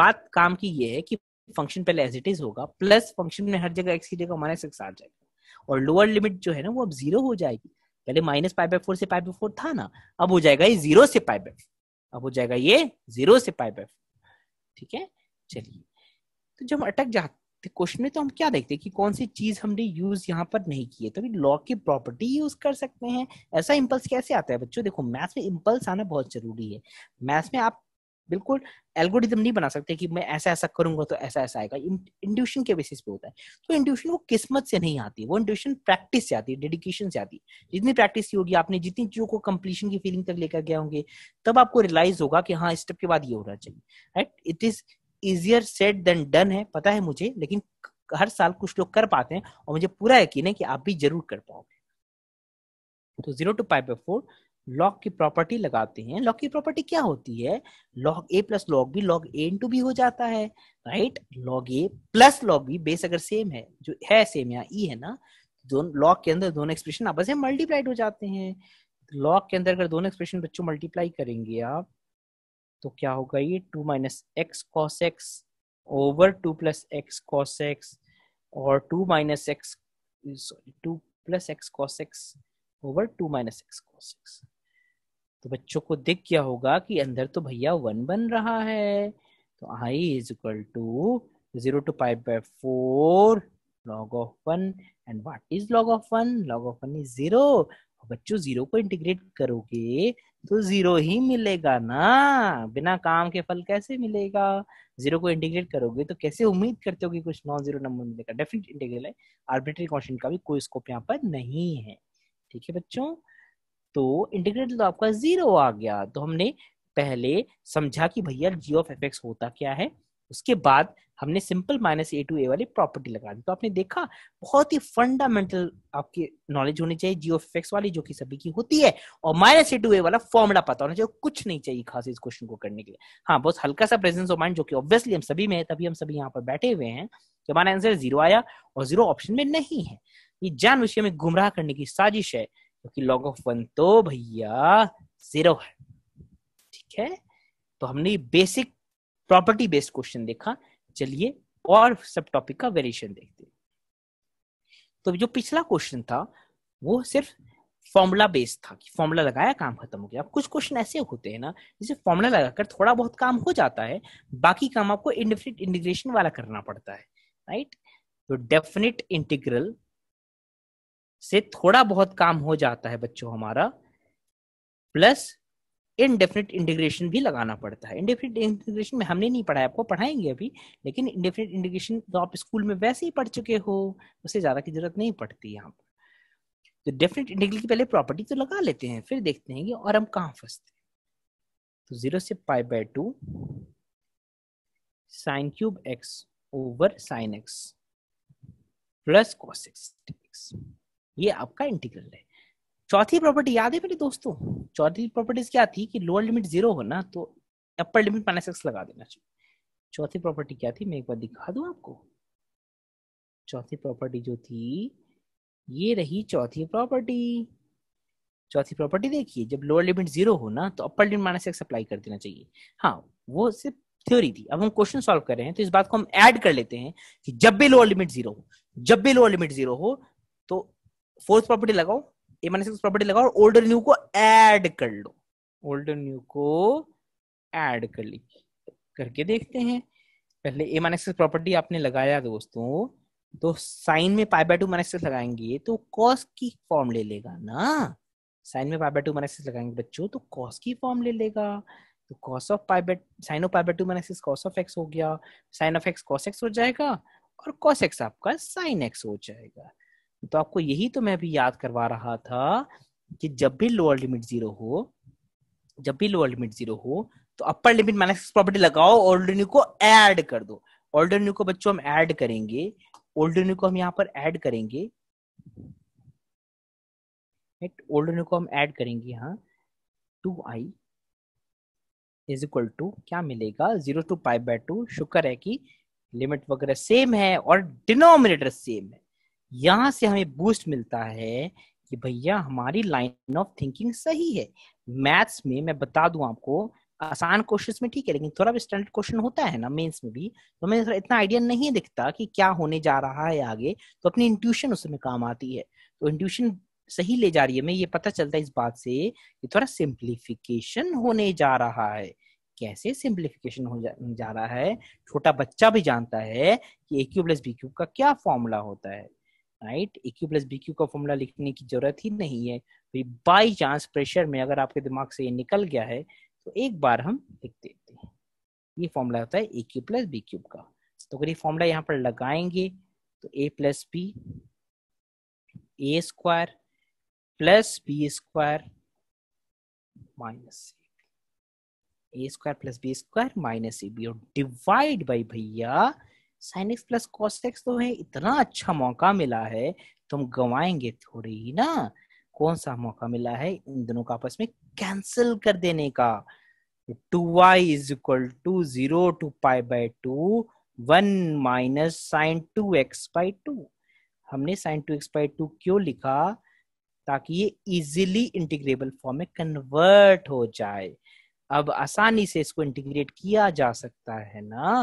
Speaker 1: बात काम की ये है कि फंक्शन पहले एज इट इज होगा प्लस फंक्शन में हर जगह एक्स की जगह माइनस एक्स आ जाएगा और लोअर लिमिट जो है ना वो अब जीरो हो जाएगी पहले माइनस पाई बाई फोर से पाई बाई फोर था ना अब हो जाएगा ये जीरो से पाई बाई अब हो जाएगा ये जीरो से पाई बाई ठीक है चलिए तो जब हम अटक जाते क्वेश्चन में तो हम क्या देखते हैं कि कौन सी चीज हमने यूज यहाँ पर नहीं की है तो लॉ की प्रॉपर्टी यूज कर सकते हैं ऐसा इम्पल्स कैसे आता है बच्चों देखो मैथ्स में इम्पल्स आना बहुत जरूरी है मैथ्स में आप बिल्कुल एल्गोरिदम नहीं बना सकते कि मैं ऐसा ऐसा करूंगा तो ऐसा ऐसा आएगा इंट्यूशन के बेसिस पे होता है तो इंट्यूशन वो किस्मत से नहीं आती वो इंट्यूशन प्रैक्टिस से आती है डेडिकेशन से आती है जितनी प्रैक्टिस की होगी आपने जितनी चीजों को कंप्लीशन की फीलिंग तक लेकर गए होंगे तब आपको रियलाइज होगा कि हाँ स्टेप के बाद ये होना चाहिए right it is easier said than done है पता है मुझे लेकिन हर साल कुछ लोग कर पाते हैं और मुझे पूरा यकीन है कि आप भी जरूर कर पाओगे तो zero to pi by four log की प्रॉपर्टी लगाते हैं लॉग की प्रॉपर्टी क्या होती है log A plus log B log A into B हो जाता है right log A plus log B base अगर सेम है जो है सेम या ई e है ना दोनों लॉग के अंदर दोनों एक्सप्रेशन आपस में मल्टीप्लाइड हो जाते हैं लॉग के अंदर अगर दोनों एक्सप्रेशन बच्चों मल्टीप्लाई करेंगे आप तो क्या होगा ये two minus X cos X over two plus X cos X और two minus X sorry two plus X cos X over two minus X cos X तो बच्चों को दिख क्या होगा कि अंदर तो भैया वन बन रहा है तो I is equal to zero to pi by four log of one and what is log of one log of one is zero बच्चों जीरो को इंटीग्रेट करोगे तो जीरो ही मिलेगा ना बिना काम के फल कैसे मिलेगा जीरो को इंटीग्रेट करोगे तो कैसे उम्मीद करते हो कि कुछ नॉन जीरो नंबर मिलेगा डेफिनेट इंटीग्रल है आर्बिट्री कॉन्स्टेंट का भी कोई स्कोप यहाँ पर नहीं है ठीक है बच्चों तो इंटीग्रेट तो आपका जीरो आ गया तो हमने पहले समझा कि भैया जी ऑफ एफ एक्स होता क्या है उसके बाद हमने simple minus A to A वाली प्रॉपर्टी लगा दी तो आपने देखा बहुत ही फंडामेंटल आपकी नॉलेज होनी चाहिए जियो इफेक्ट्स वाली जो कि सभी की होती है और माइनस ए टू ए वाला फॉर्मुला पता होना चाहिए कुछ नहीं चाहिए खास इस क्वेश्चन को करने के लिए हाँ बहुत हल्का सा प्रेजेंस ऑफ माइंड जो कि ऑब्वियसली हम सभी में है तभी हम सभी यहाँ पर बैठे हुए हैं कि हमारा आंसर जीरो आया और जीरो ऑप्शन में नहीं है ये जान विषय में गुमराह करने की साजिश है क्योंकि लॉग ऑफ वन तो भैया जीरो है ठीक है तो हमने बेसिक प्रॉपर्टी बेस्ड क्वेश्चन देखा चलिए और सब टॉपिक का वेरिएशन देखते हैं तो जो पिछला क्वेश्चन था वो सिर्फ फॉर्मूला बेस्ड था कि फॉर्मूला लगाया काम खत्म हो गया कुछ क्वेश्चन ऐसे होते हैं ना जिसे फॉर्मूला लगाकर थोड़ा बहुत काम हो जाता है बाकी काम आपको इंडिफिनिट इंटीग्रेशन वाला करना पड़ता है राइट तो डेफिनेट इंटीग्रल से थोड़ा बहुत काम हो जाता है बच्चों हमारा प्लस इनडेफिनिट इंटीग्रेशन भी लगाना पड़ता है इनडेफिनिट इंटीग्रेशन में हमने नहीं पढ़ाया आपको पढ़ाएंगे अभी लेकिन इनडेफिनिट इंटीग्रेशन तो आप स्कूल में वैसे ही पढ़ चुके हो उससे ज्यादा की जरूरत नहीं पड़ती यहाँ पर तो डेफिनेट इंटीग्रल की पहले प्रॉपर्टी तो लगा लेते हैं फिर देखते हैं कि और हम कहाँ फंसते हैं तो जीरो से pi by two sine cube X over sine X plus cos X ये आपका इंटीग्रल है चौथी प्रॉपर्टी याद है मेरे दोस्तों चौथी प्रॉपर्टीज क्या थी कि लोअर लिमिट जीरो हो ना तो अपर लिमिट माइनस एक्स लगा देना चाहिए चौथी प्रॉपर्टी क्या थी मैं एक बार दिखा दू आपको चौथी प्रॉपर्टी जो थी ये रही चौथी प्रॉपर्टी चौथी प्रॉपर्टी देखिए जब लोअर लिमिट जीरो हो ना तो upper limit minus X apply कर देना चाहिए हाँ वो सिर्फ थ्योरी थी अब हम क्वेश्चन सॉल्व कर रहे हैं तो इस बात को हम ऐड कर लेते हैं कि जब भी लोअर लिमिट जीरो हो जब भी लोअर लिमिट जीरो हो तो फोर्थ प्रॉपर्टी लगाओ ए माइनस एक्स प्रॉपर्टी लगाओ और ओल्ड और न्यू को ऐड कर लो ओल्डर न्यू को ऐड कर ली करके देखते हैं पहले ए माइनस एक्स प्रॉपर्टी आपने लगाया दोस्तों तो साइन में pi by two minus X लगाएंगे तो कॉस की फॉर्म ले लेगा ना साइन में pi by two minus X लगाएंगे बच्चों तो कॉस की फॉर्म ले लेगा तो cos of pi by sine of pi by two minus X cos of X हो गया sine of X cos X हो जाएगा और कॉस एक्स आपका साइन एक्स हो जाएगा तो आपको यही तो मैं भी याद करवा रहा था कि जब भी लोअर लिमिट जीरो हो जब भी लोअर लिमिट जीरो हो तो अपर लिमिट माइनस प्रॉपर्टी लगाओ ओल्ड न्यू को ऐड कर दो ओल्ड न्यू को बच्चों हम ऐड करेंगे ओल्ड न्यू को हम यहाँ पर ऐड करेंगे ओल्ड न्यू को हम ऐड करेंगे यहाँ two I is equal to क्या मिलेगा zero to pi by two शुक्र है कि लिमिट वगैरह सेम है और डिनोमिनेटर सेम है यहां से हमें बूस्ट मिलता है कि भैया हमारी लाइन ऑफ थिंकिंग सही है मैथ्स में मैं बता दूं आपको आसान क्वेश्चन में ठीक है लेकिन थोड़ा भी स्टैंडर्ड क्वेश्चन होता है ना मेंस में भी तो हमें इतना आइडिया नहीं दिखता कि क्या होने जा रहा है आगे तो अपनी इंट्यूशन उसमें काम आती है तो इंट्यूशन सही ले जा रही है हमें ये पता चलता है इस बात से कि थोड़ा सिंप्लीफिकेशन होने जा रहा है कैसे सिंप्लीफिकेशन हो जा, जा रहा है छोटा बच्चा भी जानता है कि A cube plus B cube का क्या फॉर्मूला होता है right A cube plus B cube का फॉर्मूला लिखने की जरूरत ही नहीं है बाई चांस प्रेशर में अगर आपके दिमाग से ये निकल गया है तो एक बार हम लिख देते हैं ये फॉर्मूला होता है A cube plus B cube का तो अगर ये फॉर्मूला यहाँ पर लगाएंगे तो A plus B A square plus B square minus A square plus B square minus A B और डिवाइड बाई भैया sine X plus cos X तो है इतना अच्छा मौका मिला है तुम गंवाएंगे थोड़ी ही ना कौन सा मौका मिला है इन दोनों का आपस में कैंसिल कर देने का two Y is equal to zero to pi by two one minus sine two X by two हमने sine two X by two क्यों लिखा ताकि ये इजिली इंटीग्रेबल फॉर्म में कन्वर्ट हो जाए अब आसानी से इसको इंटीग्रेट किया जा सकता है ना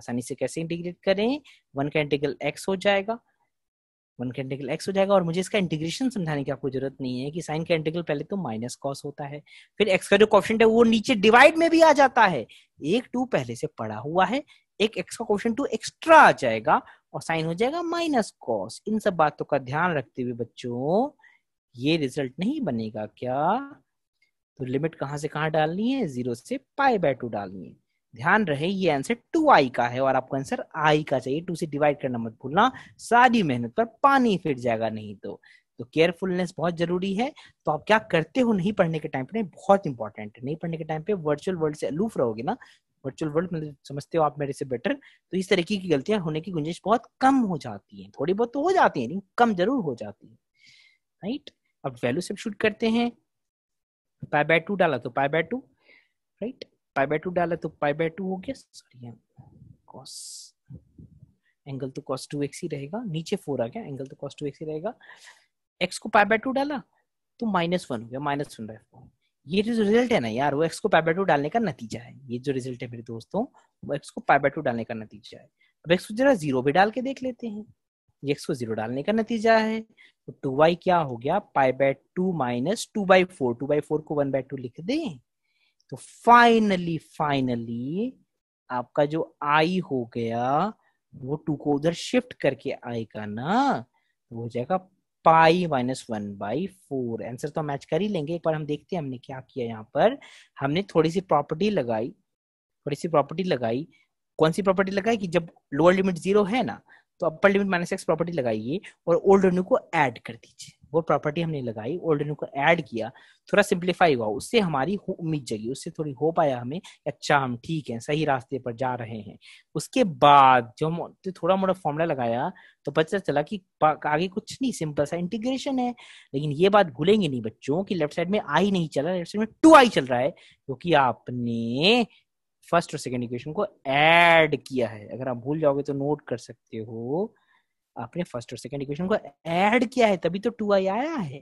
Speaker 1: आसानी से कैसे इंटीग्रेट करें वन का इंटीग्रल एक्स हो जाएगा वन का इंटीग्रल एक्स हो जाएगा और मुझे इसका इंटीग्रेशन समझाने की आपको जरूरत नहीं है कि साइन का इंटीग्रल पहले तो माइनस कॉस होता है फिर एक्स का जो क्वेश्चन है वो नीचे डिवाइड में भी आ जाता है एक टू पहले से पड़ा हुआ है एक एक्स का क्वेश्चन टू एक्स्ट्रा आ जाएगा और साइन हो जाएगा माइनस कॉस इन सब बातों का ध्यान रखते हुए बच्चों ये रिजल्ट नहीं बनेगा क्या तो लिमिट कहां से कहां डालनी है जीरो से पाई बाय टू डालनी है ध्यान रहे ये आंसर टू आई का है और आपको आंसर आई का चाहिए टू से डिवाइड करना मत भूलना सारी मेहनत पर पानी फिर जाएगा नहीं तो तो केयरफुलनेस बहुत जरूरी है तो आप क्या करते हो नहीं पढ़ने के टाइम पे बहुत इंपॉर्टेंट है नहीं पढ़ने के टाइम पे वर्चुअल वर्ल्ड से अलूफ रहोगे ना वर्चुअल वर्ल्ड में समझते हो आप मेरे से बेटर तो इस तरीके की गलतियां होने की गुंजाइश बहुत कम हो जाती है थोड़ी बहुत तो हो जाती है लेकिन कम जरूर हो जाती है राइट अब वैल्यू सब शूट करते हैं पाई बाय टू डाला तो pi by two right pi by two डाला तो पाई बाय टू हो गया सॉरी कॉस एंगल तो कॉस टू एक्स ही रहेगा नीचे फोर आ गया एंगल तो कॉस टू एक्स ही रहेगा एक्स को पाई बाय टू डाला तो माइनस वन हो गया माइनस वन बाय फोर ये जो रिजल्ट है ना यार वो एक्स को पाई बाय टू डालने का नतीजा है ये जो रिजल्ट है मेरे दोस्तों वो एक्स को पाई बाय टू डालने का नतीजा है अब एक्स को जरा जीरो भी डाल के देख लेते हैं ये एक्स को जीरो डालने का नतीजा है तो टू वाई क्या हो गया pi by two minus two by four two by four को वन बाय टू लिख दें तो फाइनली फाइनली आपका जो आई हो गया वो टू को उधर शिफ्ट करके आएगा ना तो हो जाएगा pi minus one by four answer तो मैच कर ही लेंगे एक बार हम देखते हैं हमने क्या किया यहाँ पर हमने थोड़ी सी प्रॉपर्टी लगाई थोड़ी सी प्रॉपर्टी लगाई कौन सी प्रॉपर्टी लगाई कि जब लोअर लिमिट जीरो है ना तो upper limit minus x property लगाइए और ओल्ड रेन्यू को एड कर दीजिए वो प्रॉपर्टी हमने लगाई ओल्ड न्यू को ऐड किया थोड़ा सिंप्लीफाई हुआ उससे हमारी उम्मीद जगी उससे थोड़ी होप आया हमें अच्छा हम ठीक है सही रास्ते पर जा रहे हैं उसके बाद जो हम थोड़ा मोटा फॉर्मूला लगाया तो पता चला कि आगे कुछ नहीं सिंपल सा इंटीग्रेशन है लेकिन ये बात भूलेंगे नहीं बच्चों की लेफ्ट साइड में आई नहीं चला लेफ्ट साइड में टू आई चल रहा है क्योंकि आपने फर्स्ट और सेकेंड इक्वेशन को ऐड किया है अगर आप भूल जाओगे तो नोट कर सकते हो आपने फर्स्ट और सेकंड इक्वेशन को ऐड किया है तभी तो टू आई आया है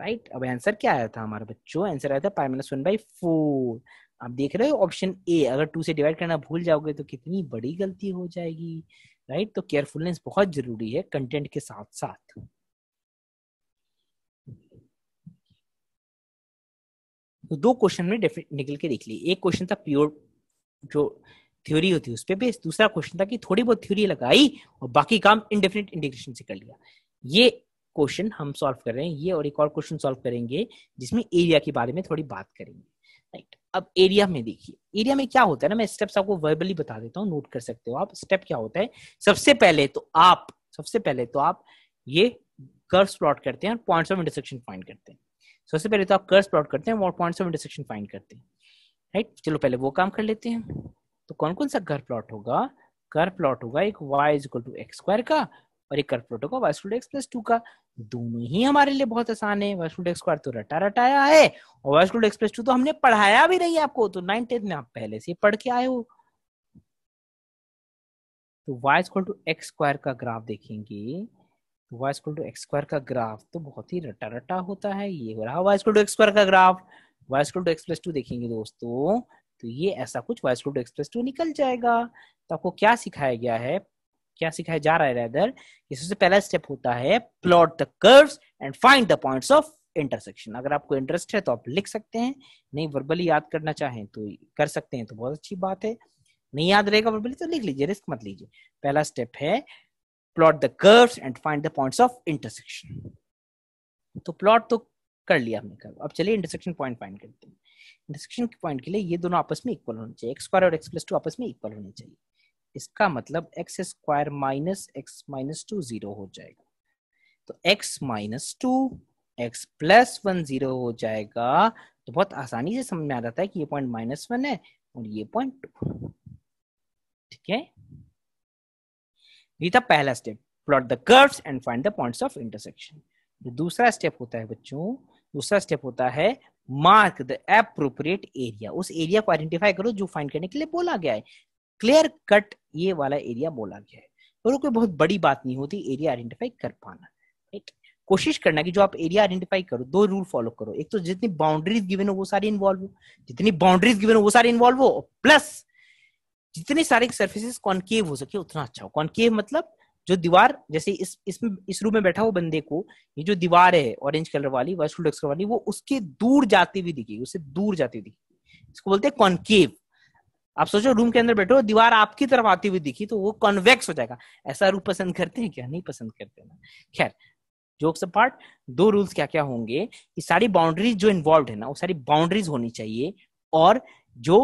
Speaker 1: राइट right? अब आंसर क्या आया था हमारे बच्चों आंसर आया था pi minus one by four आप देख रहे हो ऑप्शन ए अगर टू से डिवाइड करना भूल जाओगे तो कितनी बड़ी गलती हो जाएगी राइट तो केयरफुलनेस बहुत जरूरी है कंटेंट के साथ साथ तो दो क्वेश्चन में निकल के देख लिए एक क्वेश्चन था प्योर जो थ्योरी होती है उस पर बेस दूसरा क्वेश्चन था कि थोड़ी बहुत थ्योरी लगाई और बाकी काम इनडेफिनेट इंटीग्रेशन से कर लिया ये क्वेश्चन हम सॉल्व कर रहे हैं ये और एक और क्वेश्चन सॉल्व करेंगे जिसमें एरिया के बारे में थोड़ी बात करेंगे राइट अब एरिया में देखिए एरिया में क्या होता है ना मैं स्टेप्स आपको वर्बली बता देता हूँ नोट कर सकते हो आप स्टेप क्या होता है सबसे पहले तो आप सबसे पहले तो आप ये कर्व्स प्लॉट करते हैं और पॉइंट्स ऑफ इंटरसेक्शन फाइंड करते हैं सबसे पहले तो आप कर्व्स प्लॉट करते हैं और पॉइंट्स ऑफ इंटरसेक्शन फाइंड करते हैं राइट चलो पहले वो काम कर लेते हैं तो कौन कौन सा कर प्लॉट होगा कर प्लॉट होगा एक Y equal to X square का और एक कर प्लॉट होगा Y equal X plus two का दोनों ही हमारे लिए बहुत आसान है वाई स्कूल एक्स स्क्वायर तो रटा रटाया है और Y equal X plus two तो हमने पढ़ाया भी नहीं है आपको तो नाइन टेंथ में आप पहले से पढ़ के आए हो तो Y equal to X square का ग्राफ देखेंगे तो y equal to X square का ग्राफ तो बहुत ही रटा रटा होता है ये हो रहा है Y equal to X square का graph Y equal to x plus two देखेंगे दोस्तों तो ये ऐसा कुछ वाइस क्रूड एक्सप्रेस टू निकल जाएगा तो आपको क्या सिखाया गया है क्या सिखाया जा रहा है रेदर सबसे पहला स्टेप होता है plot the curves and find the points of intersection अगर आपको इंटरेस्ट है तो आप लिख सकते हैं नहीं वर्बली याद करना चाहें तो कर सकते हैं तो बहुत अच्छी बात है नहीं याद रहेगा वर्बली तो लिख लीजिए रिस्क मत लीजिए पहला स्टेप है plot the curves and find the points of intersection तो प्लॉट तो कर लिया हमने कर अब चलिए इंटरसेक्शन पॉइंट फाइंड करते हैं डिस्कशन के पॉइंट के लिए ये दोनों आपस में इक्वल होने चाहिए एक्स स्क्वायर और एक्स प्लस टू आपस में इक्वल होने चाहिए इसका मतलब X square minus x minus two zero हो जाएगा तो X minus two x plus one zero हो जाएगा तो बहुत आसानी से समझ में आ जाता है कि ये पॉइंट माइनस वन है और ये पॉइंट टू ठीक है ये था पहला step plot the curves and find the points of intersection दूसरा स्टेप होता है बच्चों दूसरा स्टेप होता है मार्क द एप्रोप्रिएट एरिया उस एरिया को आइडेंटिफाई करो जो फाइंड करने के लिए बोला गया है क्लियर कट ये वाला एरिया बोला गया है और तो कोई बहुत बड़ी बात नहीं होती एरिया आइडेंटिफाई कर पाना राइट कोशिश करना कि जो आप एरिया आइडेंटिफाई करो दो रूल फॉलो करो एक तो जितनी बाउंड्रीज गिवन हो वो सारी इन्वॉल्व हो जितनी बाउंड्रीज गिवन हो वो सारी इन्वॉल्व हो प्लस जितने सारे सर्फेसिस कॉन्केव हो सके उतना अच्छा हो कॉन्केव मतलब जो दीवार जैसे इस इसमें इस रूम में बैठा हुआ बंदे को ये जो दीवार है ऑरेंज कलर वाली वाइट डेस्क वाली वो उसके दूर जाती हुई दिखेगी उससे दूर जाती हुई दिखेगी इसको बोलते हैं कॉनकेव आप सोचो रूम के अंदर बैठे हो दीवार आपकी तरफ आती हुई दिखी तो वो कॉन्वेक्स हो जाएगा ऐसा रूप पसंद करते हैं क्या नहीं पसंद करते ना खैर जोक्स पार्ट दो रूल्स क्या क्या होंगे ये सारी बाउंड्रीज जो इन्वॉल्व है ना वो सारी बाउंड्रीज होनी चाहिए और जो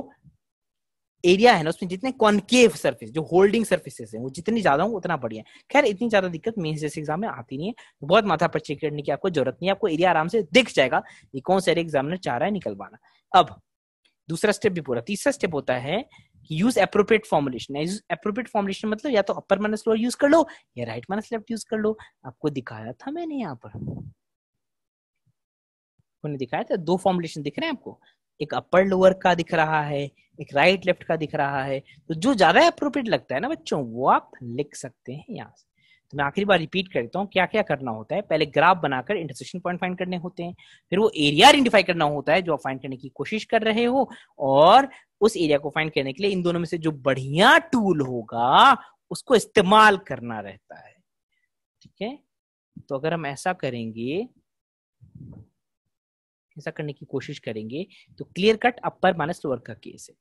Speaker 1: एरिया है ना उसमें जितने कॉन्केव सरफेस जो होल्डिंग सर्फेसेस है वो जितनी ज्यादा हो उतना बढ़िया है खैर इतनी ज्यादा दिक्कत मेन्स जैसे एग्जाम में आती नहीं है बहुत माथा पर चेक करने की आपको जरूरत नहीं है आपको एरिया आराम से दिख जाएगा ये कौन सा एरिया एग्जामिनर चाह रहा है निकलवाना अब दूसरा स्टेप भी पूरा तीसरा स्टेप होता है use appropriate formulation use appropriate formulation मतलब या तो अपर माइनस लोअर यूज कर लो या राइट माइनस लेफ्ट यूज कर लो आपको दिखाया था मैंने यहाँ पर दिखाया था दो फॉर्मुलेशन दिख रहे हैं आपको एक अपर लोअर का दिख रहा है एक राइट लेफ्ट का दिख रहा है तो जो ज्यादा अप्रोप्रिएट लगता है ना बच्चों वो आप लिख सकते हैं यहाँ से तो मैं आखिरी बार रिपीट कर देता हूँ क्या क्या करना होता है पहले ग्राफ बनाकर इंटरसेक्शन पॉइंट फाइंड करने होते हैं फिर वो एरिया आइडेंटिफाई करना होता है जो आप फाइंड करने की कोशिश कर रहे हो और उस एरिया को फाइंड करने के लिए इन दोनों में से जो बढ़िया टूल होगा उसको इस्तेमाल करना रहता है ठीक है तो अगर हम ऐसा करेंगे ऐसा करने की कोशिश करेंगे तो clear cut upper minus lower का केस है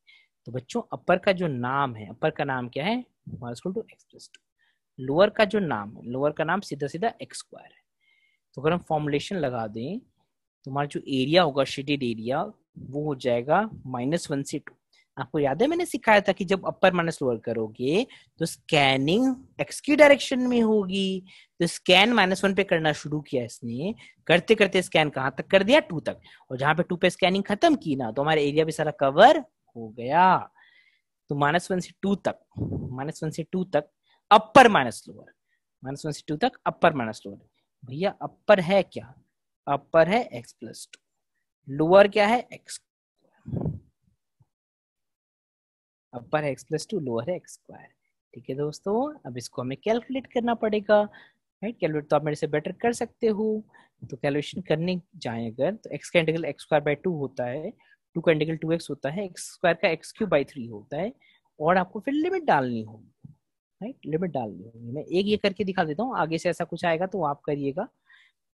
Speaker 1: तो बच्चों अपर का जो नाम है अपर का नाम क्या है लोअर का जो नाम है लोअर का नाम सीधा सीधा एक्स स्क्वायर है तो अगर हम फॉर्मुलेशन लगा दें तो हमारा जो एरिया होगा शेडेड एरिया वो हो जाएगा माइनस वन से टू आपको याद है मैंने सिखाया था कि जब अपर माइनस लोअर करोगे तो स्कैनिंग एक्स की डायरेक्शन में होगी तो स्कैन माइनस वन पे करना शुरू किया इसने करते करते स्कैन कहां तक कर दिया टू तक और जहां पे टू पे स्कैनिंग खत्म की ना तो हमारा एरिया भी सारा कवर हो गया तो माइनस वन से टू तक माइनस वन से टू तक upper minus lower minus one से टू तक अपर माइनस लोअर भैया अपर है क्या अपर है एक्स प्लस टू लोअर क्या है x upper x plus two lower है एक्स स्क्वायर ठीक है दोस्तों अब इसको हमें कैलकुलेट करना पड़ेगा राइट कैलकुलेट तो आप मेरे से बेटर कर सकते हो तो कैलकुलेशन करने जाए अगर तो एक्स का integral x square by two होता है टू का इंटीग्रल टू एक्स होता है एक्स स्क्वायर का एक्स क्यू बाई थ्री होता है और आपको फिर लिमिट डालनी होगी राइट लिमिट डालनी होगी मैं एक ये करके दिखा देता हूँ आगे से ऐसा कुछ आएगा तो आप करिएगा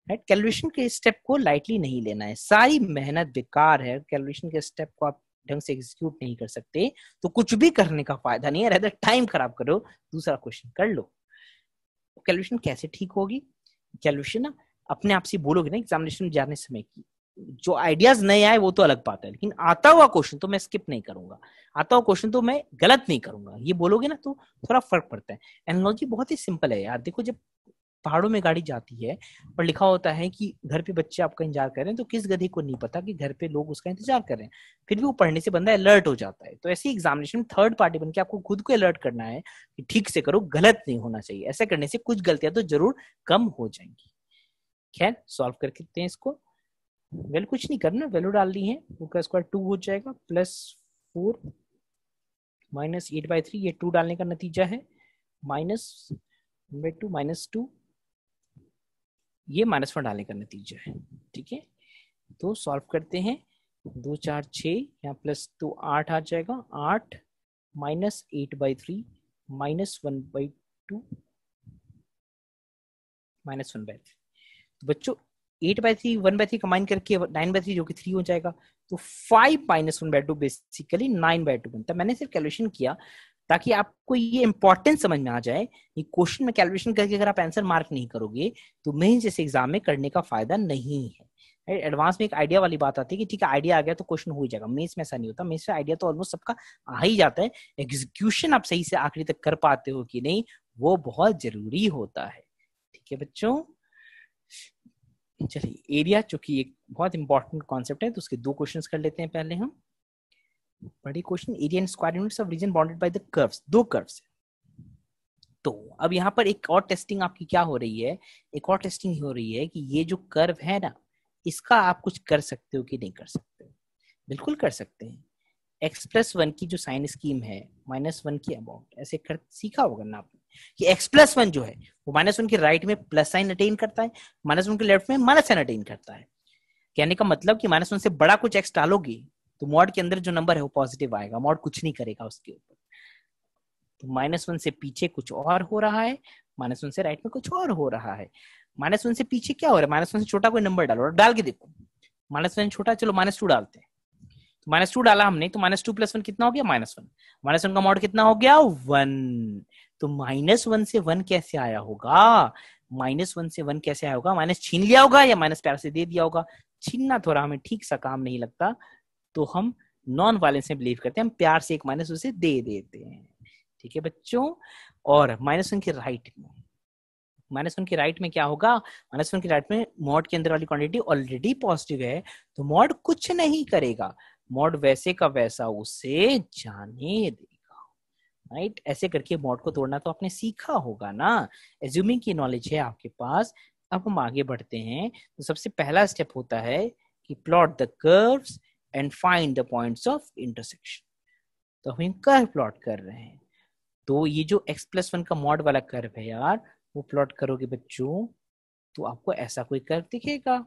Speaker 1: राइट कैलकुलेशन के स्टेप को लाइटली नहीं लेना है सारी मेहनत बेकार है कैलकुलेशन के स्टेप को आप ढंग से एग्जीक्यूट नहीं कर सकते तो कुछ भी करने का फायदा नहीं है टाइम खराब करो दूसरा क्वेश्चन कर लो कैलकुलेशन कैसे ठीक होगी कैलकुलेशन ना अपने आप से बोलोगे ना एग्जामिनेशन जाने समय की जो आइडियाज नए आए वो तो अलग बात है लेकिन आता हुआ क्वेश्चन तो मैं स्किप नहीं करूंगा आता हुआ क्वेश्चन तो मैं गलत नहीं करूंगा ये बोलोगे ना तो थोड़ा फर्क पड़ता है एनोलॉजी बहुत ही सिंपल है यार देखो जब पहाड़ों में गाड़ी जाती है पर लिखा होता है कि घर पे बच्चे आपका इंतजार कर रहे हैं तो किस गधे को नहीं पता कि घर पे लोग उसका इंतजार कर रहे हैं फिर भी वो पढ़ने से बंदा अलर्ट हो जाता है तो ऐसी एग्जामिनेशन थर्ड पार्टी बनकर आपको खुद को अलर्ट करना है कि ठीक से करो गलत नहीं होना चाहिए ऐसा करने से कुछ गलतियां तो जरूर कम हो जाएंगी खैर सॉल्व करके देते हैं इसको वेल कुछ नहीं करना वैल्यू डालनी है टू स्क्वायर टू हो जाएगा plus four minus eight by three ये टू डालने का नतीजा है माइनस टू माइनस टू ये माइनस वन डालने का नतीजा है ठीक है तो सॉल्व करते हैं दो चार छ यहाँ प्लस तो आठ आ जाएगा आठ minus eight by three minus one by two minus one by three तो बच्चों eight by three one by three combine करके नाइन बाई थ्री जो कि थ्री हो जाएगा तो five minus one by two basically nine by two बनता मैंने सिर्फ कैलकुलेशन किया ताकि आपको ये इंपॉर्टेंट समझ में आ जाए कि क्वेश्चन में कैलकुलेशन करके अगर आप आंसर मार्क नहीं करोगे तो मेन जैसे एग्जाम में करने का फायदा नहीं है एडवांस में एक आइडिया वाली बात आती है कि ठीक है आइडिया आ गया तो क्वेश्चन हो ही जाएगा मेन्स में ऐसा नहीं होता मेन्स में आइडिया तो ऑलमोस्ट सबका आ ही जाता है एग्जीक्यूशन आप सही से आखिरी तक कर पाते हो कि नहीं वो बहुत जरूरी होता है ठीक है बच्चों चलिए एरिया चूंकि एक बहुत इंपॉर्टेंट कॉन्सेप्ट है तो उसके दो क्वेश्चन कर लेते हैं पहले हम बड़े question area and square units of region bounded by the curves दो कर्व्स तो अब यहाँ पर एक और टेस्टिंग आपकी क्या हो रही है एक और टेस्टिंग हो रही है कि ये जो कर्व है ना इसका आप कुछ कर सकते हो कि नहीं कर सकते बिल्कुल कर सकते हैं एक्स प्लस वन की जो साइन स्कीम है माइनस वन की अमाउंट ऐसे कर सीखा होगा ना आपने कि एक्स प्लस वन जो है वो माइनस वन के राइट में प्लस साइन अटेन करता है माइनस वन के लेफ्ट में माइनस साइन अटेन करता है कहने का मतलब कि माइनस वन से बड़ा कुछ एक्स डालोगे तो मॉड के अंदर जो नंबर है वो पॉजिटिव आएगा मॉड कुछ नहीं करेगा उसके ऊपर तो माइनस वन से पीछे कुछ और हो रहा है माइनस वन से राइट में कुछ और हो रहा है माइनस वन से पीछे क्या हो रहा है माइनस वन से छोटा कोई नंबर डालो डाल के देखो माइनस वन छोटा चलो माइनस टू डालते हैं तो माइनस टू डाला हमने तो माइनस टू प्लस वन कितना हो गया माइनस वन माइनस वन का मॉड कितना हो गया वन तो माइनस वन से वन कैसे आया होगा माइनस वन से वन कैसे आया होगा माइनस छीन लिया होगा या माइनस प्यार से दे दिया होगा छीनना थोड़ा हमें ठीक सा काम नहीं लगता तो हम नॉन वायलेंस में बिलीव करते हैं हम प्यार से एक माइनस उसे दे देते हैं ठीक है बच्चों और माइनस वन के राइट में माइनस वन के राइट में क्या होगा माइनस वन के राइट में मॉड के अंदर वाली क्वांटिटी ऑलरेडी पॉजिटिव है तो मॉड कुछ नहीं करेगा मॉड वैसे का वैसा उसे जाने देगा राइट right? ऐसे करके मॉड को तोड़ना तो आपने सीखा होगा ना एज्यूमिंग की नॉलेज है आपके पास अब हम आगे बढ़ते हैं तो सबसे पहला स्टेप होता है कि plot the curves and find the points of intersection तो हम कर्व प्लॉट कर रहे हैं तो ये जो x प्लस वन का मॉड वाला कर्व है यार वो प्लॉट करोगे बच्चों तो आपको ऐसा कोई कर्व दिखेगा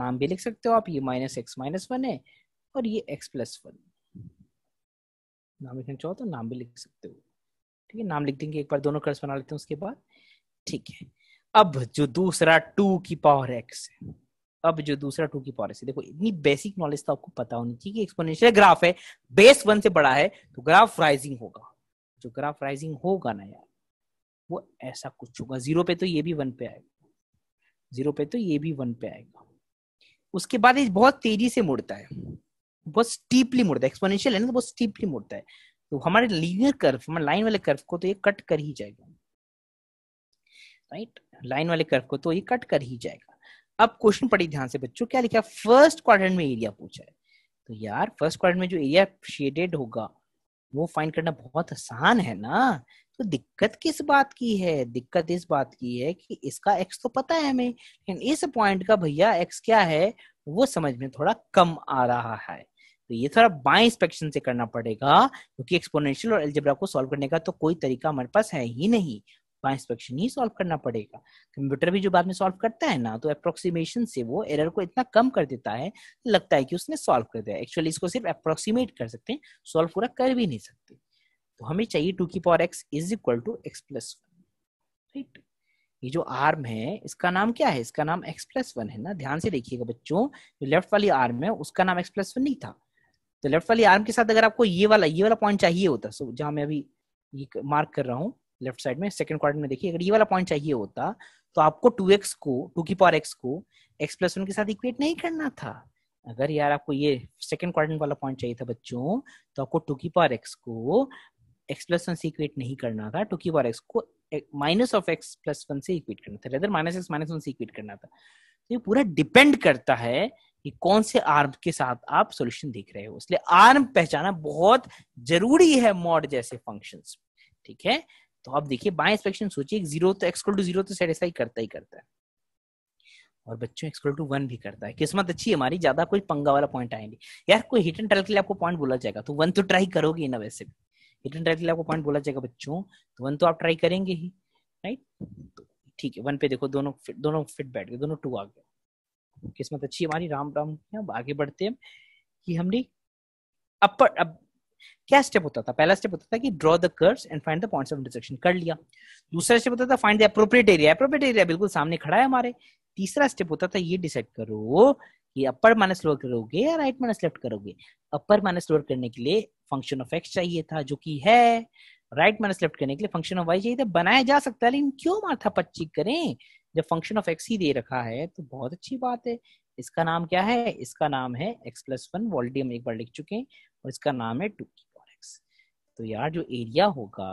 Speaker 1: नाम भी लिख सकते हो आप ये माइनस एक्स माइनस वन है और ये x प्लस वन नाम लिखना चाहो तो नाम भी लिख सकते हो ठीक है नाम लिख देंगे एक बार दोनों कर्व बना लेते हैं उसके बाद ठीक है अब जो दूसरा टू की पावर एक्स है अब जो दूसरा टू की पावर देखो इतनी बेसिक नॉलेज तो आपको पता होनी चाहिए कि एक्सपोनेंशियल ग्राफ है बेस वन से बड़ा है तो ग्राफ राइजिंग होगा जो ग्राफ राइजिंग होगा ना यार वो ऐसा कुछ होगा जीरो पे तो ये भी वन पे आएगा जीरो पे तो ये भी वन पे आएगा उसके बाद ये बहुत तेजी से मुड़ता है बहुत स्टीपली मुड़ता है एक्सपोनेंशियल है ना तो बहुत स्टीपली मुड़ता है तो हमारे लीनियर कर्व हमारे लाइन वाले कर्व को तो ये कट कर ही जाएगा राइट लाइन वाले कर्व को तो ये कट कर ही जाएगा अब क्वेश्चन पढ़ी ध्यान से बच्चों क्या लिखा फर्स्ट क्वाड्रेंट में एरिया पूछा है तो यार फर्स्ट क्वाड्रेंट में जो एरिया शेडेड होगा वो फाइंड करना बहुत आसान है ना तो दिक्कत किस बात की है दिक्कत इस बात की है कि इसका एक्स तो पता है हमें लेकिन इस पॉइंट का भैया एक्स क्या है वो समझ में थोड़ा कम आ रहा है तो ये थोड़ा बाई इंस्पेक्शन से करना पड़ेगा क्योंकि तो एक्सपोनेंशियल और एल्जेब्रा को सॉल्व करने का तो कोई तरीका हमारे पास है ही नहीं बाइस फंक्शन ही सॉल्व करना पड़ेगा कंप्यूटर भी जो बाद में सॉल्व करता है ना तो अप्रोक्सीमेशन से वो एरर को इतना कम कर देता है तो लगता है कि उसने सॉल्व कर दिया एक्चुअली इसको सिर्फ अप्रोक्सीमेट कर सकते हैं सॉल्व पूरा कर भी नहीं सकते तो हमें चाहिए टू की power x is equal to x plus one right ये जो आर्म है इसका नाम क्या है इसका नाम एक्स प्लस वन है ना ध्यान से देखिएगा बच्चों जो लेफ्ट वाली आर्म है उसका नाम एक्स प्लस वन नहीं था तो लेफ्ट वाली आर्म के साथ अगर आपको ये वाला ये वाला पॉइंट चाहिए होता सो जहां मैं अभी ये मार्क कर रहा हूँ लेफ्ट साइड में सेकंड क्वार्टर में देखिए अगर ये वाला पॉइंट चाहिए होता तो आपको टू एक्स को टू की पावर एक्स को एक्स प्लस वन के साथ इक्वेट नहीं करना था अगर यार आपको ये सेकंड क्वार्टर वाला पॉइंट चाहिए था बच्चों तो आपको टू की पावर एक्स को एक्स प्लस वन से इक्वेट नहीं करना था टू की पावर एक्स को minus of x plus one से इक्वेट करना था माइनस एक्स माइनस वन से इक्वेट करना था तो ये पूरा डिपेंड करता है कि कौन से आर्म के साथ आप सॉल्यूशन देख रहे हो इसलिए आर्म पहचाना बहुत जरूरी है मॉड जैसे फंक्शंस ठीक है तो आप देखिए बाय एक्सपेक्शन सोचिए जीरो तो एक्सक्ल टू जीरो तो सेटिस्फाई करता ही करता है और बच्चों एक्सक्ल टू वन भी करता है किस्मत अच्छी हमारी ज्यादा कोई पंगा वाला पॉइंट आएंगे यार कोई हिट एंड ट्रायल के लिए आपको पॉइंट बोला जाएगा तो वन तो ट्राई करोगे ना वैसे भी हिट एंड ट्रायल के लिए आपको पॉइंट बोला जाएगा बच्चों तो वन तो आप ट्राई करेंगे ही राइट तो ठीक है वन पे देखो दोनों फिट दोनों फिट बैठ गए दोनों टू आ गए किस्मत अच्छी हमारी राम राम आगे बढ़ते हैं कि हमने अपर अब क्या स्टेप होता था पहला स्टेप होता था कि draw the curves and find the points of intersection कर लिया दूसरा स्टेप होता था find the appropriate area appropriate area बिल्कुल सामने खड़ा है हमारे तीसरा स्टेप होता था ये डिसाइड करो कि अपर माइनस लोअर करोगे या राइट माइनस लेफ्ट करोगे अपर माइनस लोअर करने के लिए फंक्शन ऑफ एक्स चाहिए था जो कि है राइट माइनस लेफ्ट करने के लिए फंक्शन ऑफ वाई चाहिए था बनाया जा सकता है लेकिन क्यों माथा पच्ची करें जब फंक्शन ऑफ एक्स ही दे रखा है तो बहुत अच्छी बात है इसका नाम क्या है इसका नाम है एक्स प्लस वन वॉल्टियम एक बार लिख चुके हैं और इसका नाम है टू की पावर एक्स तो यार जो एरिया होगा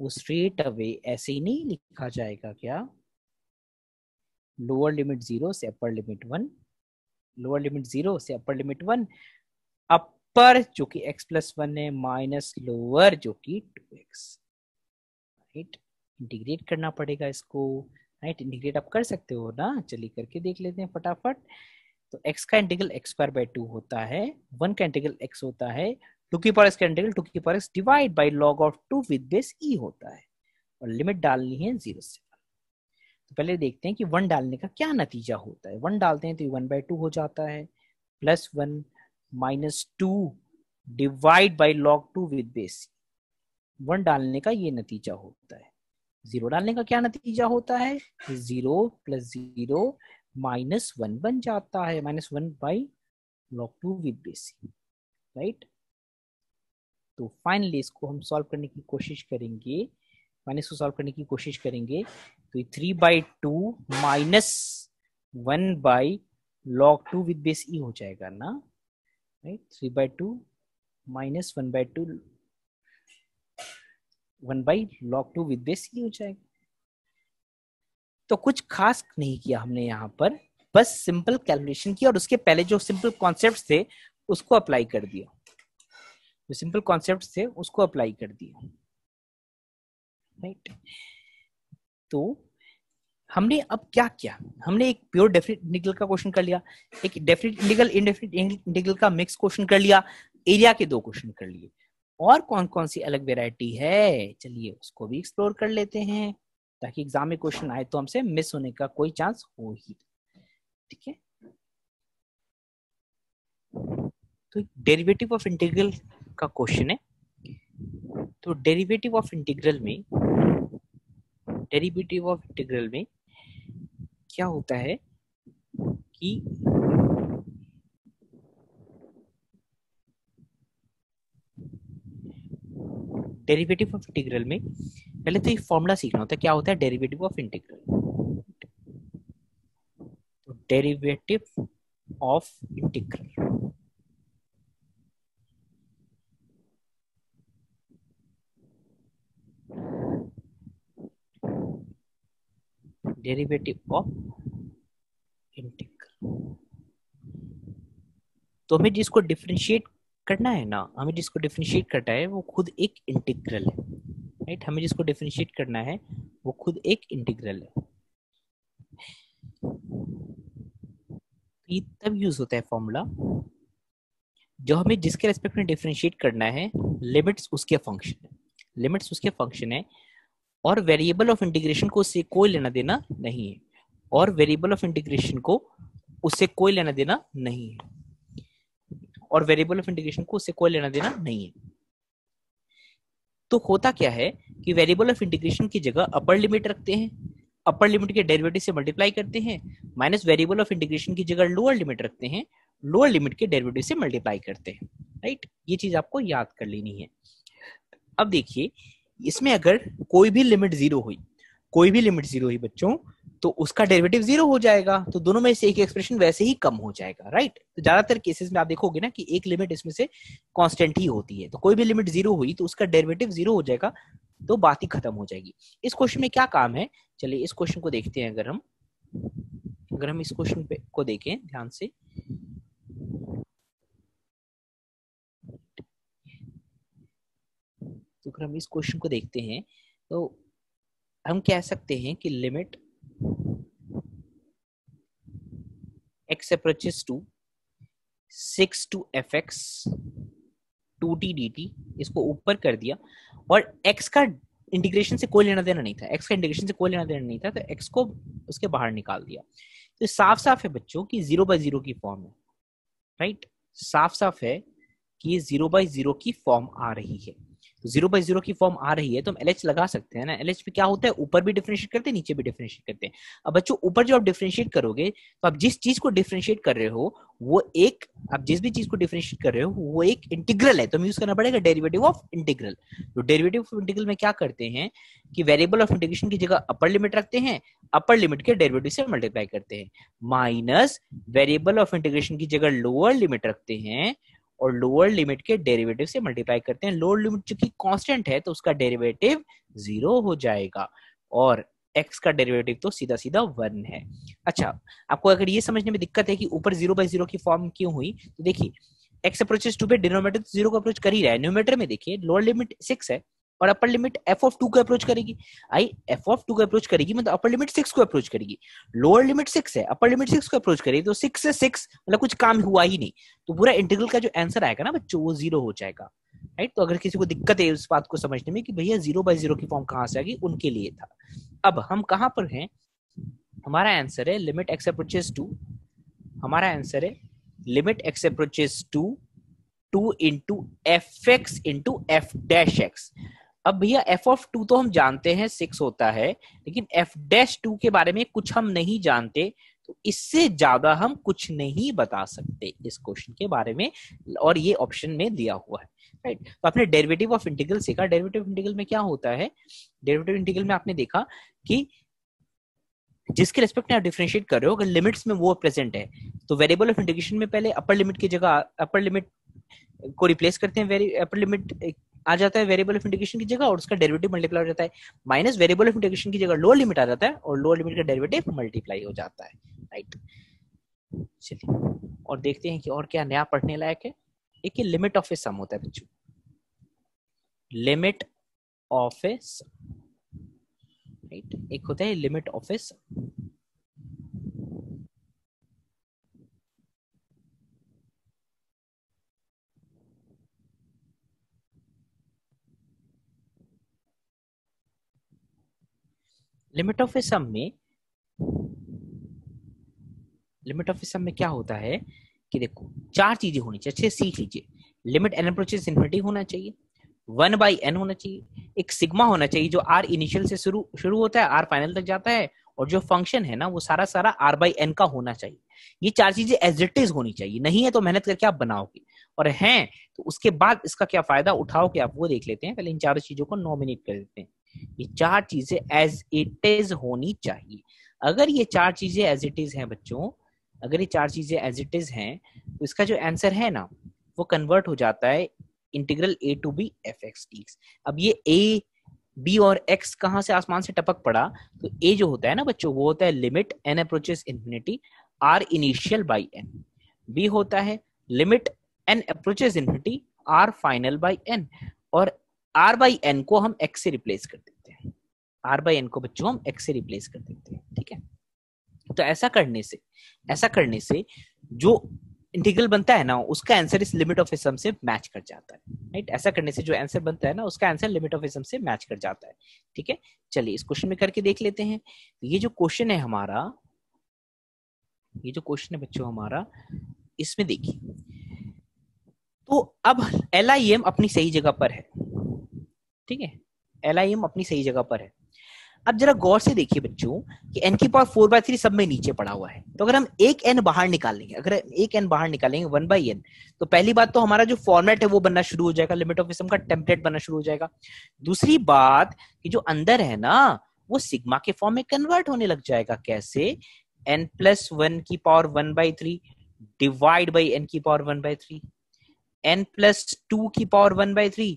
Speaker 1: वो स्ट्रेट अवे ऐसे ही नहीं लिखा जाएगा क्या लोअर लिमिट जीरो से upper limit one lower limit zero से अपर लिमिट वन अपर जो कि एक्स प्लस वन है माइनस लोअर जो कि टू एक्स राइट इंटीग्रेट करना पड़ेगा इसको राइट इंटीग्रेट आप कर सकते हो ना चलिए करके देख लेते हैं फटाफट तो x का integral x square by two होता है वन का इंटीग्रल x होता है टू की पावर एक्स का इंटीग्रल टू की power x divide by log of two with base e होता है और लिमिट डालनी है जीरो से तो पहले देखते हैं कि वन डालने का क्या नतीजा होता है वन डालते हैं तो वन बाई टू हो जाता है plus one minus two divide by log two with base one डालने का ये नतीजा होता है जीरो डालने का क्या नतीजा होता है zero plus zero minus one बन जाता है minus one by log two with base e right तो फाइनली इसको हम सॉल्व करने की कोशिश करेंगे माइनस को सॉल्व करने की कोशिश करेंगे तो three by two minus one by log two with base e हो जाएगा ना right three by two minus one by two one by log two with base e हो जाएगा तो कुछ खास नहीं किया हमने यहाँ पर बस सिंपल कैलकुलेशन की और उसके पहले जो सिंपल कॉन्सेप्ट थे उसको अप्लाई कर दिया जो सिंपल कॉन्सेप्ट थे उसको अप्लाई कर दिया राइट तो हमने अब क्या किया हमने एक प्योर डेफिनेट इंटीग्रल का क्वेश्चन कर लिया एक डेफिनेट इंटीग्रल इनडेफिनेट इंटीग्रल का मिक्स क्वेश्चन कर लिया एरिया के दो क्वेश्चन कर लिए और कौन कौन सी अलग वेराइटी है चलिए उसको भी एक्सप्लोर कर लेते हैं ताकि एग्जाम में क्वेश्चन आए तो हमसे मिस होने का कोई चांस हो ही ठीक है तो डेरिवेटिव ऑफ इंटीग्रल का क्वेश्चन है तो डेरिवेटिव ऑफ इंटीग्रल में डेरिवेटिव ऑफ इंटीग्रल में क्या होता है कि डेरिवेटिव ऑफ इंटीग्रल में पहले तो ये फॉर्मूला सीखना होता है क्या होता है derivative of integral derivative of integral derivative of integral तो हमें जिसको डिफ्रेंशिएट करना है ना हमें जिसको डिफ्रेंशिएट करना है वो खुद एक इंटीग्रल है राइट हमें जिसको डिफ्रेंशिएट करना है वो खुद एक इंटीग्रल है ये तब यूज होता है फॉर्मूला जो हमें जिसके रेस्पेक्ट में डिफ्रेंशिएट करना है लिमिट्स उसके फंक्शन है लिमिट्स उसके फंक्शन है और वेरिएबल ऑफ इंटीग्रेशन को उससे कोई लेना देना नहीं है और वेरिएबल ऑफ इंटीग्रेशन को उससे कोई लेना देना नहीं है और वेरिएबल ऑफ इंटीग्रेशन को उससे कोई लेना देना नहीं है तो होता क्या है कि वेरिएबल ऑफ इंटीग्रेशन की जगह अपर लिमिट रखते हैं अपर लिमिट के डेरिवेटिव से मल्टीप्लाई करते हैं माइनस वेरिएबल ऑफ इंटीग्रेशन की जगह लोअर लिमिट रखते हैं लोअर लिमिट के डेरिवेटिव से मल्टीप्लाई करते हैं राइट ये चीज आपको याद कर लेनी है अब देखिए इसमें अगर कोई भी लिमिट जीरो हुई कोई भी लिमिट जीरो ही बच्चों तो उसका डेरिवेटिव जीरो हो जाएगा तो दोनों में से एक एक्सप्रेशन वैसे ही कम हो जाएगा राइट तो ज्यादातर केसेस में आप देखोगे ना कि एक लिमिट इसमें से कांस्टेंट ही होती है तो कोई भी लिमिट जीरो हुई तो उसका डेरिवेटिव जीरो हो जाएगा तो बात ही खत्म हो जाएगी इस क्वेश्चन में क्या काम है चलिए इस क्वेश्चन को देखते हैं अगर हम अगर हम इस क्वेश्चन को देखें ध्यान से तो अगर हम इस क्वेश्चन को देखते हैं तो हम कह सकते हैं कि limit x two F x two t d t इसको ऊपर कर दिया और x का इंटीग्रेशन से कोई लेना देना नहीं था x का इंटीग्रेशन से कोई लेना देना नहीं था तो x को उसके बाहर निकाल दिया तो साफ साफ है बच्चों कि जीरो बाय जीरो की फॉर्म है राइट साफ साफ है कि ये जीरो बाय जीरो की फॉर्म आ रही है जीरो बाई जीरो की फॉर्म आ रही है तो हम एलएच लगा सकते हैं ना एल पे क्या होता है ऊपर भी डिफ्रेंशिएट करते हैं नीचे भी डिफ्रेंशिएट करते हैं अब बच्चों ऊपर जो आप डिफ्रेंशिएट करोगे तो आप जिस चीज को डिफ्रेंशिएट कर रहे हो वो एक आप जिस भी चीज को डिफ्रेंशिएट कर रहे हो वो एक इंटीग्रल है तो हम यूज करना पड़ेगा डेरिवेटिव ऑफ इंटीग्रल तो डेरिवेटिव ऑफ इंटीग्रल में क्या करते हैं कि वेरिएबल ऑफ इंटीग्रेशन की जगह अपर लिमिट रखते हैं अपर लिमिट के डेरिवेटिव से मल्टीप्लाई करते हैं माइनस वेरिएबल ऑफ इंटीग्रेशन की जगह लोअर लिमिट रखते हैं और लोअर लिमिट के डेरिवेटिव से मल्टीप्लाई करते हैं लोअर लिमिट चूंकि कॉन्स्टेंट है तो उसका डेरिवेटिव जीरो हो जाएगा और एक्स का डेरिवेटिव तो सीधा सीधा वन है अच्छा आपको अगर ये समझने में दिक्कत है कि ऊपर जीरो बाई जीरो की फॉर्म क्यों हुई तो देखिए एक्स अप्रोचेस टू पे तो जीरो का अप्रोच कर ही रहा है न्यूमेटर में देखिए लोअर लिमिट सिक्स है और upper limit f of two को अप्रोच करेगी आई एफ ऑफ टू को अप्रोच करेगी मतलब अपर लिमिट सिक्स को अप्रोच करेगी लोअर लिमिट सिक्स है अपर लिमिट सिक्स को अप्रोच करेगी तो सिक्स से सिक्स मतलब कुछ काम हुआ ही नहीं तो पूरा इंटीग्रल का जो आंसर आएगा ना बच्चों वो जीरो हो जाएगा राइट तो अगर किसी को दिक्कत है इस बात को समझने में कि भैया जीरो बाय जीरो की फॉर्म कहाँ से आएगी उनके लिए था अब हम कहाँ पर हैं हमारा आंसर है लिमिट एक्स अप्रोचेस टू हमारा आंसर है limit x approaches two two into f x into f dash x अब भैया एफ ऑफ टू तो हम जानते हैं सिक्स होता है लेकिन एफ डैश टू के बारे में कुछ हम नहीं जानते तो इससे ज्यादा हम कुछ नहीं बता सकते इस क्वेश्चन के बारे में और ये ऑप्शन में दिया हुआ है राइट right? तो आपने डेरिवेटिव ऑफ इंटीग्रल सीखा डेरिवेटिव इंटीग्रल में क्या होता है डेरिवेटिव इंटीग्रल में आपने देखा कि जिसके रेस्पेक्ट में आप डिफ्रेंशिएट कर रहे हो अगर लिमिट्स में वो प्रेजेंट है तो वेरिएबल ऑफ इंटीग्रेशन में पहले अपर लिमिट की जगह अपर लिमिट को रिप्लेस करते हैं अपर लिमिट आ जाता है वेरिएबल ऑफ इंटीग्रेशन की जगह और उसका डेरिवेटिव मल्टीप्लाई हो जाता है माइनस वेरिएबल ऑफ इंटीग्रेशन की जगह लोअर लिमिट आ जाता है और लोअर लिमिट का डेरिवेटिव मल्टीप्लाई हो जाता है राइट चलिए और देखते हैं कि और क्या नया पढ़ने लायक है एक ही लिमिट ऑफ ए सम होता है बच्चों limit of a sum right एक होता है limit of a sum limit of a sum में लिमिट ऑफ ए सम में क्या होता है कि देखो चार चीजें होनी चाहिए अच्छे सीख लीजिए लिमिट एन अप्रोचेस इन्फिनिटी होना चाहिए वन बाई एन होना चाहिए एक सिग्मा होना चाहिए जो आर इनिशियल से शुरू शुरू होता है आर फाइनल तक जाता है और जो फंक्शन है ना वो सारा सारा आर बाई एन का होना चाहिए ये चार चीजें एज इट इज होनी चाहिए नहीं है तो मेहनत करके आप बनाओगे और हैं तो उसके बाद इसका क्या फायदा उठाओ के आप वो देख लेते हैं पहले इन चारों चीजों को नॉमिनेट कर देते हैं ये चार चीजें एज इट इज होनी चाहिए अगर ये चार चीजें एज इट इज हैं बच्चों अगर ये चार चीजें एज इट इज हैं तो इसका जो आंसर है ना वो कन्वर्ट हो जाता है integral a to b f x dx अब ये ए बी और एक्स कहाँ से आसमान से टपक पड़ा तो ए जो होता है ना बच्चों वो होता है limit n approaches infinity r initial by n b होता है limit n approaches infinity r final by n और आर बाई एन को हम एक्स से रिप्लेस कर देते हैं आर बाई एन को बच्चों हम एक्स से रिप्लेस कर देते हैं ठीक है तो ऐसा करने से ऐसा करने से जो इंटीग्रल बनता है ना उसका आंसर इस लिमिट ऑफ एसम से मैच कर जाता है राइट ऐसा करने से जो आंसर बनता है ना उसका आंसर लिमिट ऑफ एसम से मैच कर जाता है ठीक है चलिए इस क्वेश्चन में करके देख लेते हैं ये जो क्वेश्चन है हमारा ये जो क्वेश्चन है बच्चों हमारा इसमें देखिए तो अब एल अपनी सही जगह पर है ठीक है एल आई एम अपनी सही जगह पर है अब जरा गौर से देखिए बच्चों कि एन की पावर फोर बाय थ्री सब में नीचे पड़ा हुआ है तो अगर हम एक एन बाहर निकाल लेंगे अगर एक एन बाहर निकालेंगे वन बाई एन तो पहली बात तो हमारा जो फॉर्मेट है वो बनना शुरू हो जाएगा लिमिट ऑफ का टेम्पलेट बनना शुरू हो जाएगा दूसरी बात कि जो अंदर है ना वो सिग्मा के फॉर्म में कन्वर्ट होने लग जाएगा कैसे एन प्लस वन की power one by three divide by n की power one by three n plus two की power one by three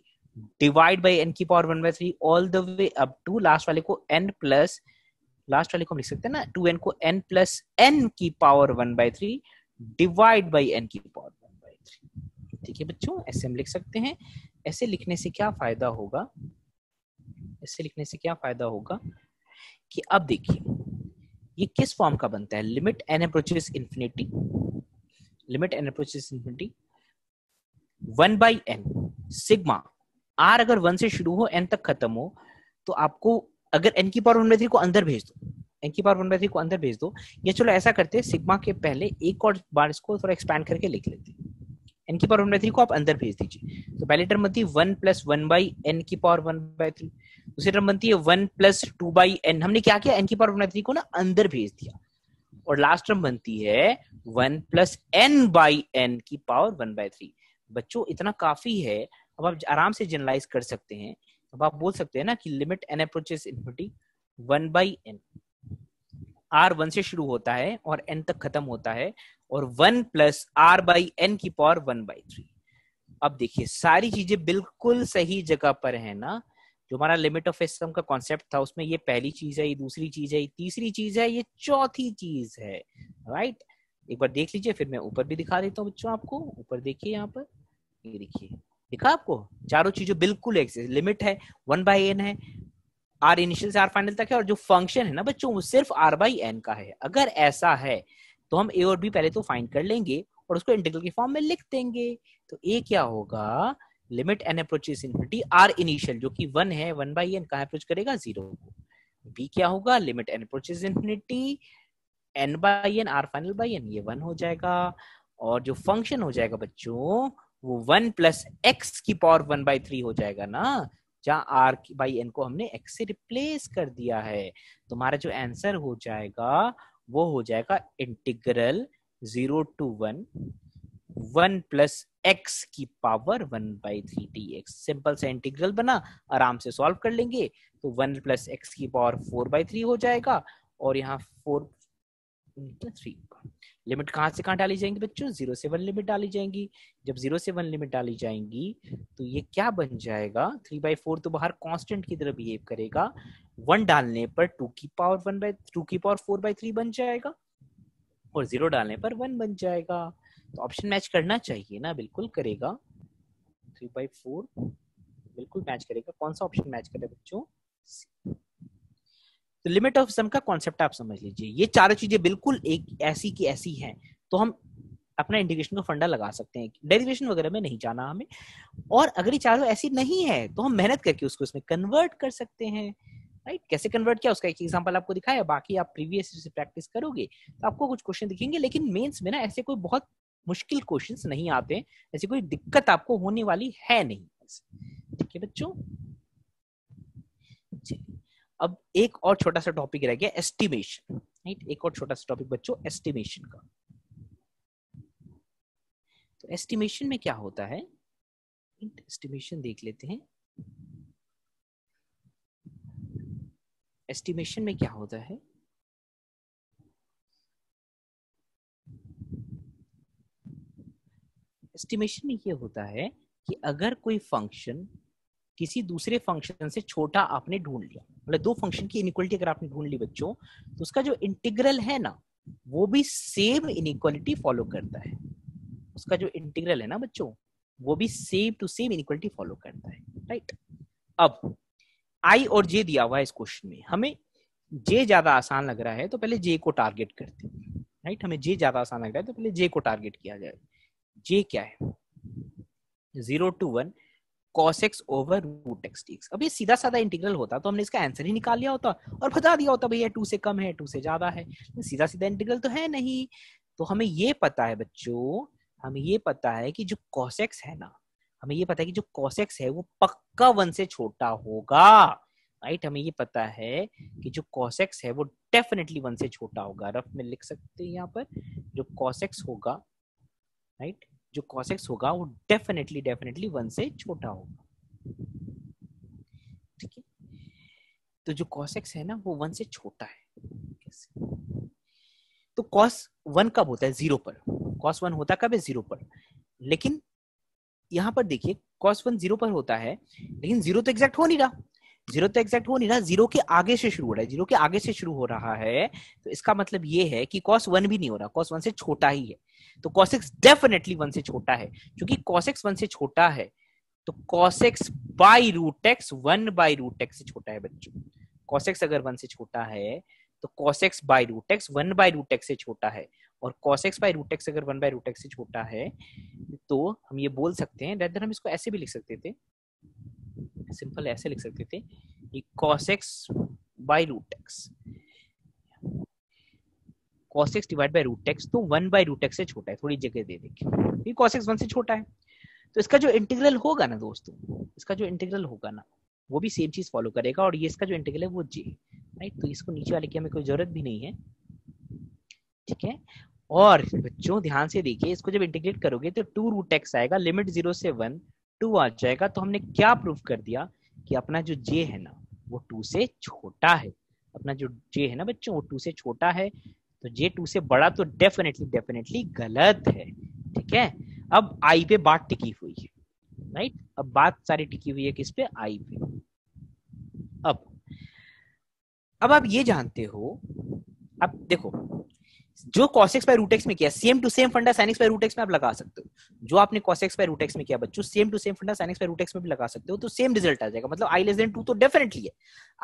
Speaker 1: divide by n की power one by three all the way up to last वाले को n plus last वाले को हम लिख सकते हैं ना टू एन को एन प्लस एन की power one by three divide by n की पावर वन बाई थ्री ठीक है बच्चों ऐसे हम लिख सकते हैं ऐसे लिखने से क्या फायदा होगा ऐसे लिखने से क्या फायदा होगा कि अब देखिए ये किस फॉर्म का बनता है limit n approaches infinity limit n approaches infinity one by n sigma r अगर वन से शुरू हो एन तक खत्म हो तो आपको अगर एन की पावर वन बाई थ्री को अंदर भेज दो एन की पावर वन बाई थ्री को अंदर भेज दो या चलो ऐसा करते हैं सिग्मा के पहले एक और बार इसको थोड़ा एक्सपैंड करके लिख लेते एन की पावर वन बाई थ्री को आप अंदर भेज दीजिए तो पहले टर्म बनती है one plus one by n की पावर वन बाई थ्री दूसरी टर्म बनती है one plus two by n हमने क्या किया एन की पावर वन बाई थ्री को ना अंदर भेज दिया और लास्ट टर्म बनती है one plus n by n की पावर वन बाई थ्री बच्चों इतना काफी है अब आप आराम से जनरलाइज कर सकते हैं अब आप बोल सकते हैं ना कि limit n approaches infinity one by n r one से शुरू होता है और एन तक खत्म होता है और one plus r by n की पावर वन बाई थ्री अब देखिए सारी चीजें बिल्कुल सही जगह पर है ना जो हमारा लिमिट ऑफ सिस्टम का कॉन्सेप्ट था उसमें ये पहली चीज है ये दूसरी चीज है ये तीसरी चीज है ये चौथी चीज है राइट एक बार देख लीजिए फिर मैं ऊपर भी दिखा देता हूँ बच्चों आपको ऊपर देखिए यहाँ पर ये देखिए दिखा आपको चारों चीजों बिल्कुल एक से लिमिट है वन बाई एन है आर इनिशियल से आर फाइनल तक है और जो फंक्शन है ना बच्चों वो सिर्फ आर बाई एन का है अगर ऐसा है तो हम ए और बी पहले तो फाइंड कर लेंगे और उसको इंटीग्रल के फॉर्म में लिख देंगे तो ए क्या होगा limit n approaches infinity r initial जो कि वन है वन बाई एन कहा अप्रोच करेगा जीरो को बी क्या होगा limit n approaches infinity n by n r final by n ये वन हो जाएगा और जो फंक्शन हो जाएगा बच्चों वो वन प्लस एक्स की पावर वन बाई थ्री हो जाएगा ना जहां आर बाई एन को हमने एक्स से रिप्लेस कर दिया है तुम्हारा जो आंसर हो जाएगा वो हो जाएगा integral zero to one one plus x की power one by three d x simple से इंटीग्रल बना आराम से सॉल्व कर लेंगे तो वन प्लस एक्स की पावर फोर बाई थ्री हो जाएगा और यहाँ फोर थ्री लिमिट कहाँ से कहाँ डाली जाएंगी बच्चों जीरो से वन लिमिट डाली जाएंगी जब जीरो से वन लिमिट डाली जाएंगी तो ये क्या बन जाएगा थ्री बाई फोर तो बाहर कांस्टेंट की तरह बिहेव करेगा वन डालने पर टू की पावर वन बाई टू की पावर फोर बाई थ्री बन जाएगा और जीरो डालने पर वन बन जाएगा तो ऑप्शन मैच करना चाहिए ना बिल्कुल करेगा थ्री बाई फोर बिल्कुल मैच करेगा कौन सा ऑप्शन मैच करेगा बच्चों तो लिमिट ऑफ सम का कॉन्सेप्ट आप समझ लीजिए ये चारों चीजें बिल्कुल एक ऐसी की ऐसी हैं तो हम अपना इंटीग्रेशन का फंडा लगा सकते हैं डेरिवेशन वगैरह में नहीं जाना हमें और अगर ये चारों ऐसी नहीं है तो हम मेहनत करके उसको इसमें कन्वर्ट कर सकते हैं राइट right? कैसे कन्वर्ट किया उसका एक एग्जांपल आपको दिखाया बाकी आप प्रीवियस से प्रैक्टिस करोगे तो आपको कुछ क्वेश्चन दिखेंगे लेकिन मेंस में ना ऐसे कोई बहुत मुश्किल क्वेश्चन नहीं आते ऐसी कोई दिक्कत आपको होने वाली है नहीं ठीक है बच्चों अब एक और छोटा सा टॉपिक रह गया एस्टिमेशन राइट एक और छोटा सा टॉपिक बच्चों एस्टिमेशन का तो एस्टिमेशन में क्या होता है एस्टिमेशन देख लेते हैं एस्टिमेशन में क्या होता है एस्टिमेशन में यह होता है कि अगर कोई फंक्शन किसी दूसरे फंक्शन से छोटा आपने ढूंढ लिया मतलब दो फंक्शन की इनिक्वालिटी अगर आपने ढूंढ ली बच्चों तो उसका जो इंटीग्रल है ना वो भी सेम इनिक्वालिटी फॉलो करता है उसका जो इंटीग्रल है ना बच्चों वो भी same to same inequality follow करता है राइट अब आई और जे दिया हुआ है इस क्वेश्चन में हमें जे ज्यादा आसान लग रहा है तो पहले जे को टारगेट करते हैं राइट हमें जे ज्यादा आसान लग रहा है तो पहले जे को टारगेट किया जाए जे क्या है zero to one cos x over root x d अब ये सीधा साधा इंटीग्रल होता तो हमने इसका आंसर ही निकाल लिया होता और बता दिया होता भैया टू से कम है टू से ज्यादा है सीधा सीधा इंटीग्रल तो है नहीं तो हमें ये पता है बच्चों हमें ये पता है कि जो cos x है ना हमें ये पता है कि जो cos x है वो पक्का वन से छोटा होगा राइट हमें ये पता है कि जो cos x है वो डेफिनेटली वन से छोटा होगा रफ में लिख सकते हैं यहाँ पर जो cos x होगा राइट जो cos x होगा वो डेफिनेटली डेफिनेटली वन से छोटा होगा ठीक है तो जो cos x है ना वो वन से छोटा है कैसे? तो cos वन कब होता है जीरो पर cos वन होता कब है जीरो पर लेकिन यहां पर देखिए cos वन जीरो पर होता है लेकिन जीरो तो एग्जैक्ट हो नहीं रहा जीरो तो एग्जैक्ट हो नहीं रहा जीरो के आगे से शुरू हो रहा है जीरो के आगे से शुरू हो रहा है तो इसका मतलब ये है कि कॉस वन भी नहीं हो रहा कॉस वन से छोटा ही है तो कॉसेक्स डेफिनेटली वन से छोटा है क्योंकि कॉसेक्स वन से छोटा है तो cos x by root x one by root x से छोटा है बच्चों कॉसेक्स अगर वन से छोटा है तो cos x by root x one by root x से छोटा है और कॉसेक्स बाई रूट एक्स अगर वन बाई रूट एक्स से छोटा है तो हम ये बोल सकते हैं रेदर हम इसको ऐसे भी लिख सकते थे सिंपल ऐसे लिख सकते थे cos x by root x cos x divide by root x तो 1 बाई रूट एक्स से छोटा है थोड़ी जगह दे देंगे ये cos x 1 से छोटा है तो इसका जो इंटीग्रल होगा ना दोस्तों इसका जो इंटीग्रल होगा ना वो भी सेम चीज फॉलो करेगा और ये इसका जो इंटीग्रल है वो j राइट तो इसको नीचे वाले की हमें कोई जरूरत भी नहीं है ठीक है और बच्चों ध्यान से देखिए इसको जब इंटीग्रेट करोगे तो टू रूट एक्स आएगा लिमिट जीरो से वन टू आ जाएगा तो हमने क्या प्रूव कर दिया कि अपना जो जे है ना वो टू से छोटा है अपना जो जे है ना बच्चों वो टू से छोटा है तो जे टू से बड़ा तो डेफिनेटली डेफिनेटली गलत है ठीक है अब आई पे बात टिकी हुई है राइट अब बात सारी टिकी हुई है किस पे आई पे अब अब आप ये जानते हो अब देखो जो कॉसेक्स बाय रूटेक्स में किया सेम टू सेम फंडा साइनिक्स बाय रूटेक्स में आप लगा सकते हो जो आपने कॉसेक्स बाय रूटेक्स में किया बच्चों सेम टू सेम फंडा साइनिक्स बाय रूटेक्स में भी लगा सकते हो तो सेम रिजल्ट आ जाएगा मतलब आई लेस देन टू तो डेफिनेटली है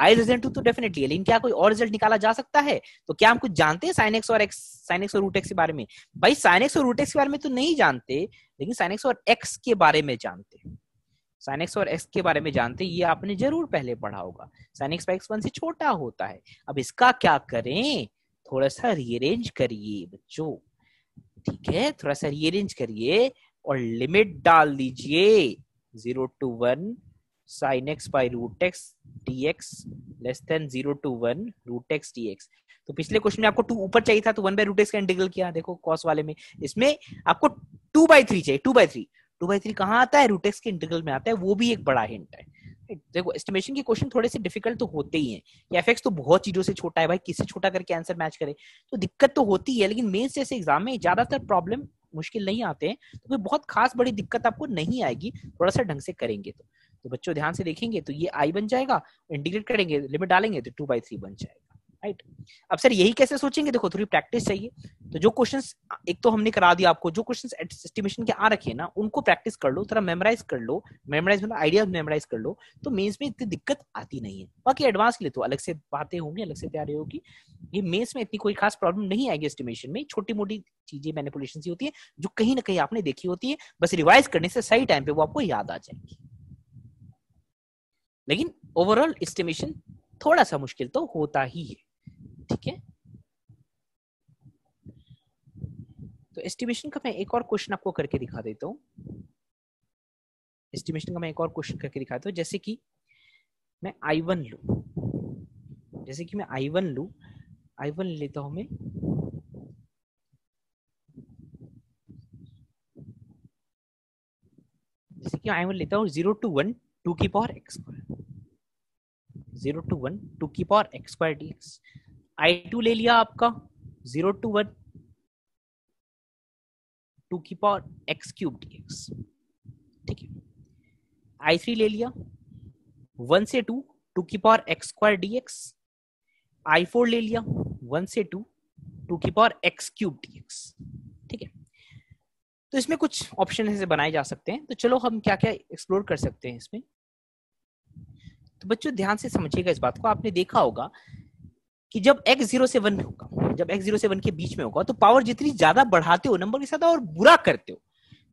Speaker 1: आई लेस देन टू तो डेफिनेटली है लेकिन क्या कोई और रिजल्ट निकाला जा सकता है तो क्या हम कुछ जानते हैं साइनेक्स और एक्स साइनेक्स और रूटेक्स के बारे में भाई साइनेक्स और रूटेक्स के बारे में तो नहीं जानते लेकिन साइनेक्स और एक्स के बारे में जानते हैं साइनेक्स और एक्स के बारे में जानते ये आपने जरूर पहले पढ़ा होगा साइनेक्स एक्स वन से छोटा होता है अब इसका क्या करें थोड़ा सा रीअरेंज करिए बच्चों ठीक है थोड़ा सा रीअरेंज करिए और लिमिट डाल दीजिए zero to one sine x by root x D x less than zero to one root x D x तो पिछले क्वेश्चन में आपको टू ऊपर चाहिए था तो वन बाय रूट एक्स का इंटीग्रल किया देखो कॉस वाले में इसमें आपको टू बाई थ्री चाहिए two by three two by three कहाँ आता है रूट एक्स के इंटीग्रल में आता है वो भी एक बड़ा हिंट है देखो एस्टिमेशन के क्वेश्चन थोड़े से डिफिकल्ट तो होते ही हैं कि एफएक्स तो बहुत चीजों से छोटा है भाई किससे छोटा करके आंसर मैच करे तो दिक्कत तो होती है लेकिन मेन्स जैसे एग्जाम में ज्यादातर प्रॉब्लम मुश्किल नहीं आते हैं तो कोई बहुत खास बड़ी दिक्कत आपको नहीं आएगी थोड़ा सा ढंग से करेंगे तो तो बच्चों ध्यान से देखेंगे तो ये आई तो बन जाएगा इंटीग्रेट करेंगे लिमिट डालेंगे तो टू बाई थ्री बन जाएगा राइट अब सर यही कैसे सोचेंगे देखो थोड़ी प्रैक्टिस चाहिए तो जो क्वेश्चंस एक तो हमने करा दिया आपको जो क्वेश्चंस एस्टिमेशन के आ रखे ना उनको प्रैक्टिस कर लो थोड़ा मेमोराइज कर लो मेमोराइज मतलब आइडिया मेमोराइज कर लो तो मेंस में इतनी दिक्कत आती नहीं है बाकी एडवांस के लिए तो अलग से बातें होंगी अलग से तैयारी होगी ये मेन्स में इतनी कोई खास प्रॉब्लम नहीं आएगी एस्टिमेशन में छोटी मोटी चीजें मैनिपुलेशन होती है जो कहीं ना कहीं आपने देखी होती है बस रिवाइज करने से सही टाइम पे वो आपको याद आ जाएगी लेकिन ओवरऑल एस्टिमेशन थोड़ा सा मुश्किल तो होता ही है ठीक है तो एस्टिमेशन का मैं एक और क्वेश्चन आपको करके दिखा देता हूँ एस्टिमेशन का मैं एक और क्वेश्चन करके दिखाता हूँ जैसे कि मैं आई वन लू जैसे कि मैं आई वन लू आई वन लेता हूं मैं जैसे कि आई वन लेता हूँ जीरो टू वन टू की power x square zero to one two की power x square d x I two ले लिया आपका जीरो टू वन टू की power x cube d x ठीक है आई थ्री ले लिया वन से टू टू की power x square d x I four ले लिया वन से टू टू की power x cube d x ठीक है तो इसमें कुछ ऑप्शन ऐसे बनाए जा सकते हैं तो चलो हम क्या क्या एक्सप्लोर कर सकते हैं इसमें तो बच्चों ध्यान से समझिएगा इस बात को आपने देखा होगा कि जब x जीरो से वन में होगा जब x जीरो से वन के बीच में होगा तो पावर जितनी ज्यादा बढ़ाते हो नंबर के साथ और बुरा करते हो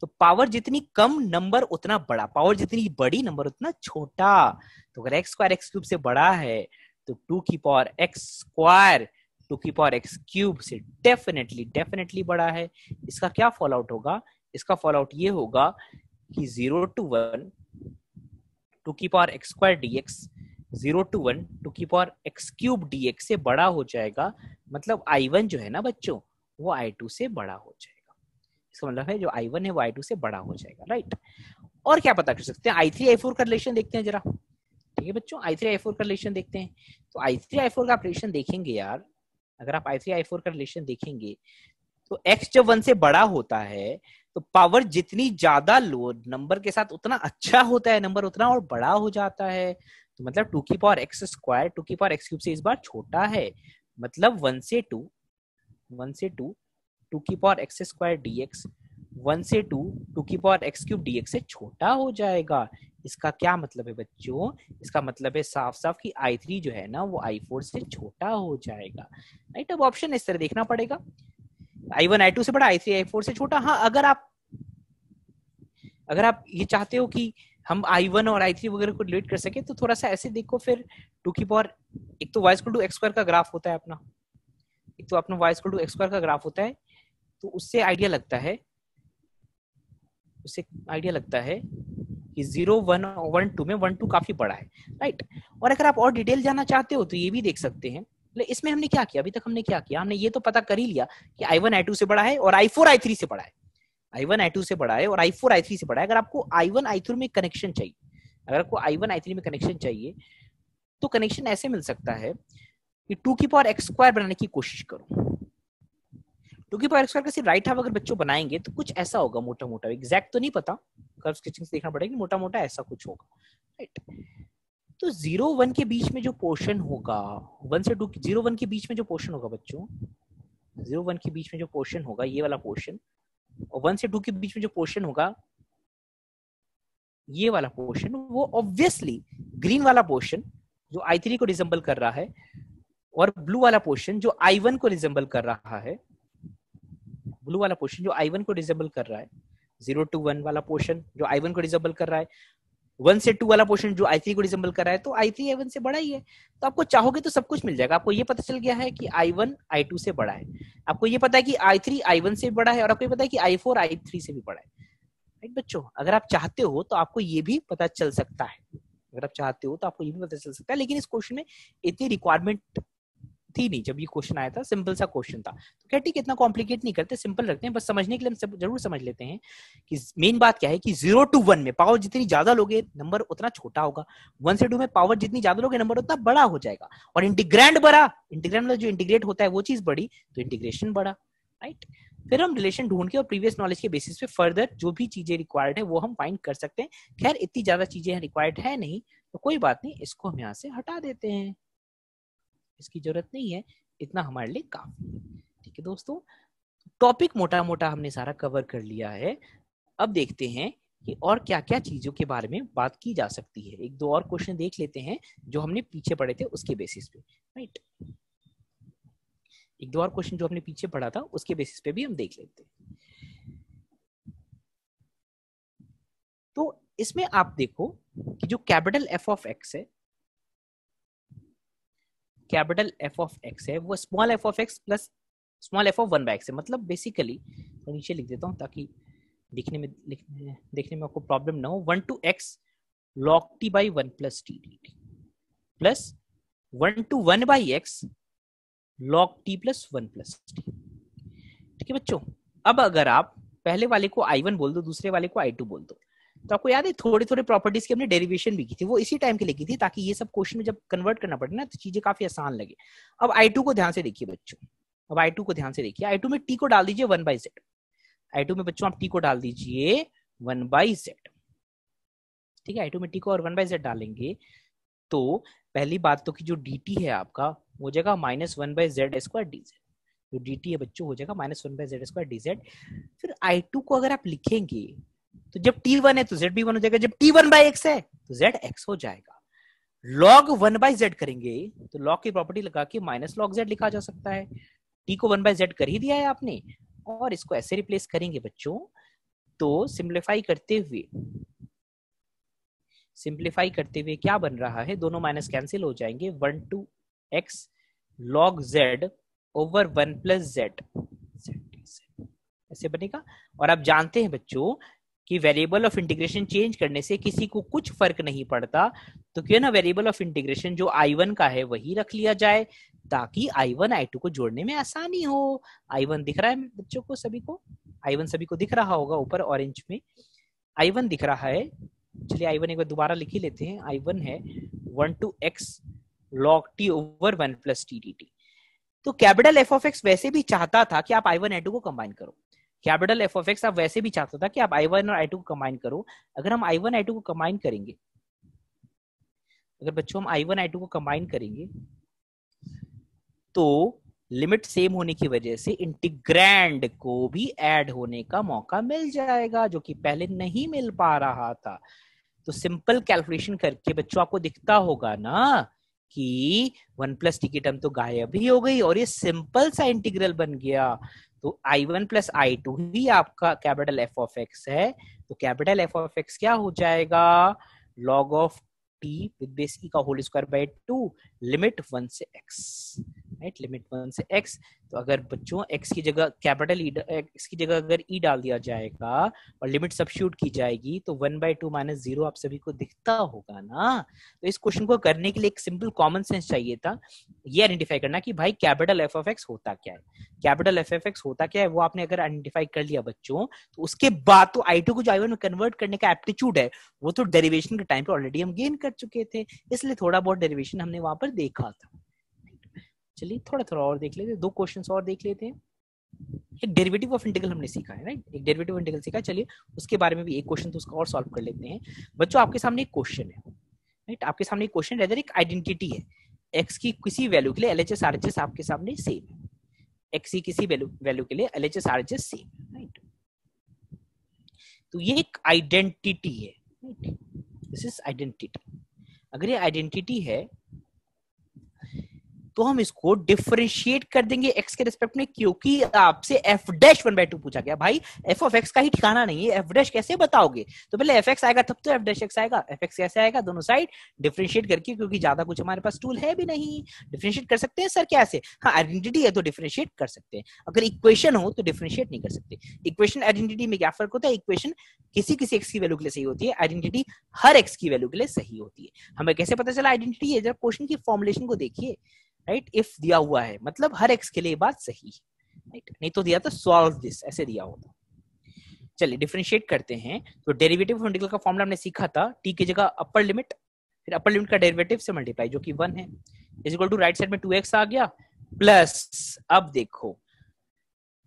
Speaker 1: तो पावर जितनी कम नंबर उतना बड़ा पावर जितनी बड़ी नंबर उतना छोटा तो अगर एक्स स्क्वायर एक्स क्यूब से बड़ा है तो टू की पावर एक्स स्क्वायर टू की पावर एक्स क्यूब से डेफिनेटली डेफिनेटली बड़ा है इसका क्या फॉल आउट होगा इसका फॉल आउट ये होगा कि जीरो टू वन टू की power x square d x zero to one two की power x cube d x से बड़ा हो जाएगा मतलब आई वन जो है ना बच्चों वो आई टू से बड़ा हो जाएगा इसका मतलब है जो आई वन है वो आई टू से बड़ा हो जाएगा राइट और क्या पता कर सकते हैं आई थ्री आई फोर का रिलेशन देखते हैं जरा ठीक है बच्चों आई थ्री आई फोर का रिलेशन देखते हैं तो आई थ्री आई फोर का रिलेशन देखेंगे यार अगर आप आई थ्री आई फोर का रिलेशन देखेंगे तो एक्स जब वन से बड़ा होता है तो पावर जितनी ज्यादा लो नंबर के साथ उतना अच्छा होता है नंबर उतना और बड़ा हो जाता है तो मतलब टू की पावर एक्स स्क्वायर टू की पावर एक्स क्यूब से इस बार छोटा है मतलब वन से टू वन से टू टू की power x square d x one से टू टू की power x cube d x से छोटा हो जाएगा इसका क्या मतलब है बच्चों इसका मतलब है साफ साफ कि आई थ्री जो है ना वो आई फोर से छोटा हो जाएगा राइट अब ऑप्शन इस तरह देखना पड़ेगा आई वन आई टू से बड़ा आई थ्री आई फोर से छोटा हाँ अगर आप अगर आप ये चाहते हो कि हम आई वन और आई थ्री वगैरह को रिलेट कर सके तो थोड़ा सा ऐसे देखो फिर टू की पावर एक तो वाई टू एक्सक्वायर का ग्राफ होता है अपना एक तो अपना वाई टू एक्सक्वायर का ग्राफ होता है तो उससे आइडिया लगता है उससे आइडिया लगता है कि जीरो वन वन टू में वन टू काफी बड़ा है राइट और अगर आप और डिटेल जानना चाहते हो तो ये भी देख सकते हैं इसमें हमने क्या किया अभी तक हमने क्या किया हमने ये तो पता कर ही लिया कि आई वन आई टू से बड़ा है और आई फोर आई थ्री से बड़ा है आई वन आई टू से बड़ा है और आई फोर आई थ्री से बड़ा है अगर आपको आई वन आई थ्री में कनेक्शन चाहिए अगर आपको आई वन आई थ्री में कनेक्शन चाहिए तो कनेक्शन ऐसे मिल सकता है कि टू की पावर एक्स स्क्वायर बनाने की कोशिश करो टू की पावर एक्स स्क्वायर का सिर्फ राइट हाफ अगर बच्चों बनाएंगे तो कुछ ऐसा होगा मोटा मोटा एग्जैक्ट तो नहीं पता कर्व स्केचिंग से देखना पड़ेगा मोटा मोटा ऐसा कुछ होगा राइट तो जीरो वन के बीच में जो पोर्शन होगा वन से टू जीरो वन के बीच में जो पोर्शन होगा बच्चों जीरो वन के बीच में जो पोर्शन होगा ये वाला पोर्शन और वन से टू के बीच में जो पोर्शन होगा ये वाला पोर्शन वो ऑब्वियसली ग्रीन वाला पोर्शन जो आई थ्री को रिजेंबल कर रहा है और ब्लू वाला पोर्शन जो आई वन को रिजेंबल कर रहा है ब्लू वाला पोर्शन जो आई वन को रिजेंबल कर रहा है जीरो टू वन वाला पोर्शन जो आई वन को रिजेंबल कर रहा है वन से टू वाला पोर्शन जो आई थ्री को रिजेंबल कर रहा है तो आई थ्री आई वन से बड़ा ही है तो आपको चाहोगे तो सब कुछ मिल जाएगा आपको ये पता चल गया है कि आई वन आई टू से बड़ा है आपको ये पता है कि आई थ्री आई वन से बड़ा है और आपको ये पता है कि आई फोर आई थ्री से भी बड़ा है राइट बच्चों अगर आप चाहते हो तो आपको ये भी पता चल सकता है अगर आप चाहते हो तो आपको ये भी पता चल सकता है लेकिन इस क्वेश्चन में इतनी रिक्वायरमेंट थी नहीं जब ये क्वेश्चन आया था सिंपल सा क्वेश्चन था तो क्या ठीक इतना कॉम्प्लिकेट नहीं करते सिंपल रखते हैं बस समझने के लिए हम सब जरूर समझ लेते हैं कि मेन बात क्या है कि जीरो टू वन में पावर जितनी ज्यादा लोगे नंबर उतना छोटा होगा वन से टू में पावर जितनी ज्यादा लोगे नंबर उतना बड़ा हो जाएगा और इंटीग्रैंड बड़ा इंटीग्रैंड जो इंटीग्रेट होता है वो चीज बड़ी तो इंटीग्रेशन बड़ा राइट फिर हम रिलेशन ढूंढ के और प्रीवियस नॉलेज के बेसिस पे फर्दर जो भी चीजें रिक्वायर्ड है वो हम फाइंड कर सकते हैं खैर इतनी ज्यादा चीजें रिक्वायर्ड है नहीं तो कोई बात नहीं इसको हम यहाँ से हटा देते हैं इसकी जरूरत नहीं है इतना हमारे लिए काफी ठीक है दोस्तों टॉपिक मोटा मोटा हमने सारा कवर कर लिया है अब देखते हैं कि और क्या क्या चीजों के बारे में बात की जा सकती है एक दो और क्वेश्चन देख लेते हैं जो हमने पीछे पढ़े थे उसके बेसिस पे राइट एक दो और क्वेश्चन जो हमने पीछे पढ़ा था उसके बेसिस पे भी हम देख लेते हैं तो इसमें आप देखो कि जो कैपिटल एफ ऑफ एक्स है कैपिटल एफ ऑफ एक्स है वो small f of x plus small f of one by x है मतलब बेसिकली मैं नीचे लिख देता हूँ ताकि दिखने में लिखने देखने में आपको प्रॉब्लम ना हो one to x log t by one plus t d t plus one to one by x log t plus one plus t ठीक है बच्चों अब अगर आप पहले वाले को आई वन बोल दो दूसरे वाले को आई टू बोल दो तो आपको याद है थोड़ी थोड़ी प्रॉपर्टीज की हमने डेरिवेशन भी की थी वो इसी टाइम के लिए की थी ताकि ये सब क्वेश्चन में जब कन्वर्ट करना पड़े ना तो चीजें काफी आसान लगे अब आई को ध्यान से देखिए बच्चों अब आई को ध्यान से देखिए आई में टी को डाल दीजिए वन बाई जेड आई में बच्चों आप टी को डाल दीजिए वन बाई जेड ठीक है आई में टी को और वन बाई जेड डालेंगे तो पहली बात तो कि जो डी है आपका हो जाएगा minus one by z square d z जो dt है बच्चों हो जाएगा minus one by z square d z फिर i2 को अगर आप लिखेंगे तो जब टी वन है तो जेड भी वन हो जाएगा जब टी वन बाई एक्स है तो जेड एक्स हो जाएगा लॉग वन बाई जेड करेंगे तो लॉग की प्रॉपर्टी लगा के माइनस लॉग जेड लिखा जा सकता है टी को वन बाई जेड कर ही दिया है आपने और इसको ऐसे रिप्लेस करेंगे बच्चों तो सिंप्लीफाई करते हुए सिंप्लीफाई करते हुए क्या बन रहा है दोनों माइनस कैंसिल हो जाएंगे one to x log z over one plus z ऐसे बनेगा और आप जानते हैं बच्चों कि वेरिएबल ऑफ इंटीग्रेशन चेंज करने से किसी को कुछ फर्क नहीं पड़ता तो क्यों ना वेरिएबल ऑफ इंटीग्रेशन जो आई वन का है वही रख लिया जाए ताकि आई वन आई टू को जोड़ने में आसानी हो आई वन दिख रहा है बच्चों को सभी को I1 सभी को दिख रहा होगा ऊपर ऑरेंज में आई वन दिख रहा है चलिए आई वन एक बार दोबारा लिख ही लेते हैं आई वन है one to x log t over one plus t d t तो कैपिटल एफ ऑफ एक्स वैसे भी चाहता था कि आप आई वन आई टू को कंबाइन करो कैपिटल एफ ऑफ एक्स आप वैसे भी चाहता था कि आप आई वन और आई टू को कंबाइन करो अगर हम आई वन आई टू को कंबाइन करेंगे अगर बच्चों हम आई वन आई टू को कंबाइन करेंगे तो लिमिट सेम होने की वजह से इंटीग्रैंड को भी ऐड होने का मौका मिल जाएगा जो कि पहले नहीं मिल पा रहा था तो सिंपल कैलकुलेशन करके बच्चों आपको दिखता होगा ना कि वन प्लस टी की टर्म तो गायब ही हो गई और ये सिंपल सा इंटीग्रल बन गया तो I one plus I two ही आपका कैपिटल एफ ऑफ एक्स है तो कैपिटल एफ ऑफ एक्स क्या हो जाएगा log of t with base का whole square by two limit one से एक्स राइट लिमिट वन से एक्स तो अगर बच्चों एक्स की जगह कैपिटल ई एक्स की जगह अगर ई e डाल दिया जाएगा और लिमिट सब्सिट्यूट की जाएगी तो one by two minus zero आप सभी को दिखता होगा ना तो इस क्वेश्चन को करने के लिए एक सिंपल कॉमन सेंस चाहिए था ये आइडेंटिफाई करना कि भाई कैपिटल एफ ऑफ एक्स होता क्या है कैपिटल एफ एफ एक्स होता क्या है वो आपने अगर आइडेंटिफाई कर लिया बच्चों तो उसके बाद तो आई टू को जो आई में कन्वर्ट करने का एप्टीट्यूड है वो तो डेरिवेशन के टाइम पे ऑलरेडी हम गेन कर चुके थे इसलिए थोड़ा बहुत डेरिवेशन हमने वहां पर देखा था चलिए थोड़ा थोड़ा और देख लेते हैं दो क्वेश्चन और देख लेते हैं एक डेरिवेटिव ऑफ इंटीग्रल हमने सीखा है राइट एक डेरिवेटिव इंटीग्रल सीखा चलिए उसके बारे में भी एक क्वेश्चन तो उसका और सॉल्व कर लेते हैं बच्चों आपके सामने एक क्वेश्चन है राइट आपके सामने एक क्वेश्चन रेदर एक आइडेंटिटी है एक्स की किसी वैल्यू के लिए L H S R H S आपके सामने सेम है एक्स की किसी वैल्यू वैल्यू के लिए L H S R H S same right तो ये एक आइडेंटिटी है राइट दिस इज आइडेंटिटी अगर ये आइडेंटिटी है तो हम इसको डिफरेंशिएट कर देंगे एक्स के रिस्पेक्ट में क्योंकि आपसे f dash one by two पूछा गया भाई एफ ऑफ एक्स का ही ठिकाना नहीं है एफ डैश कैसे बताओगे तो पहले एफ एक्स आएगा तब तो एफ डैश एक्स आएगा एफ एक्स कैसे आएगा दोनों साइड डिफरेंशिएट करके क्योंकि ज्यादा कुछ हमारे पास टूल है भी नहीं डिफरेंशिएट कर सकते हैं सर कैसे हाँ आइडेंटिटी है तो डिफरेंशिएट कर सकते हैं अगर इक्वेशन हो तो डिफरेंशिएट नहीं कर सकते इक्वेशन आइडेंटिटी में क्या फर्क होता है इक्वेशन किसी किसी एक्स की वैल्यू के लिए सही होती है आइडेंटिटी हर एक्स की वैल्यू के लिए सही होती है हमें कैसे पता चला आइडेंटिटी है जरा क्वेश्चन की फॉर्मुलेशन को देखिए राइट इफ दिया हुआ है मतलब हर एक्स के लिए बात सही है राइट नहीं तो दिया तो सॉल्व दिस ऐसे दिया होता चलिए डिफ्रेंशिएट करते हैं तो डेरिवेटिव इंटीग्रल का फॉर्मूला हमने सीखा था टी की जगह अपर लिमिट फिर अपर लिमिट का डेरिवेटिव से मल्टीप्लाई जो कि वन है is equal to right side में टू एक्स आ गया प्लस अब देखो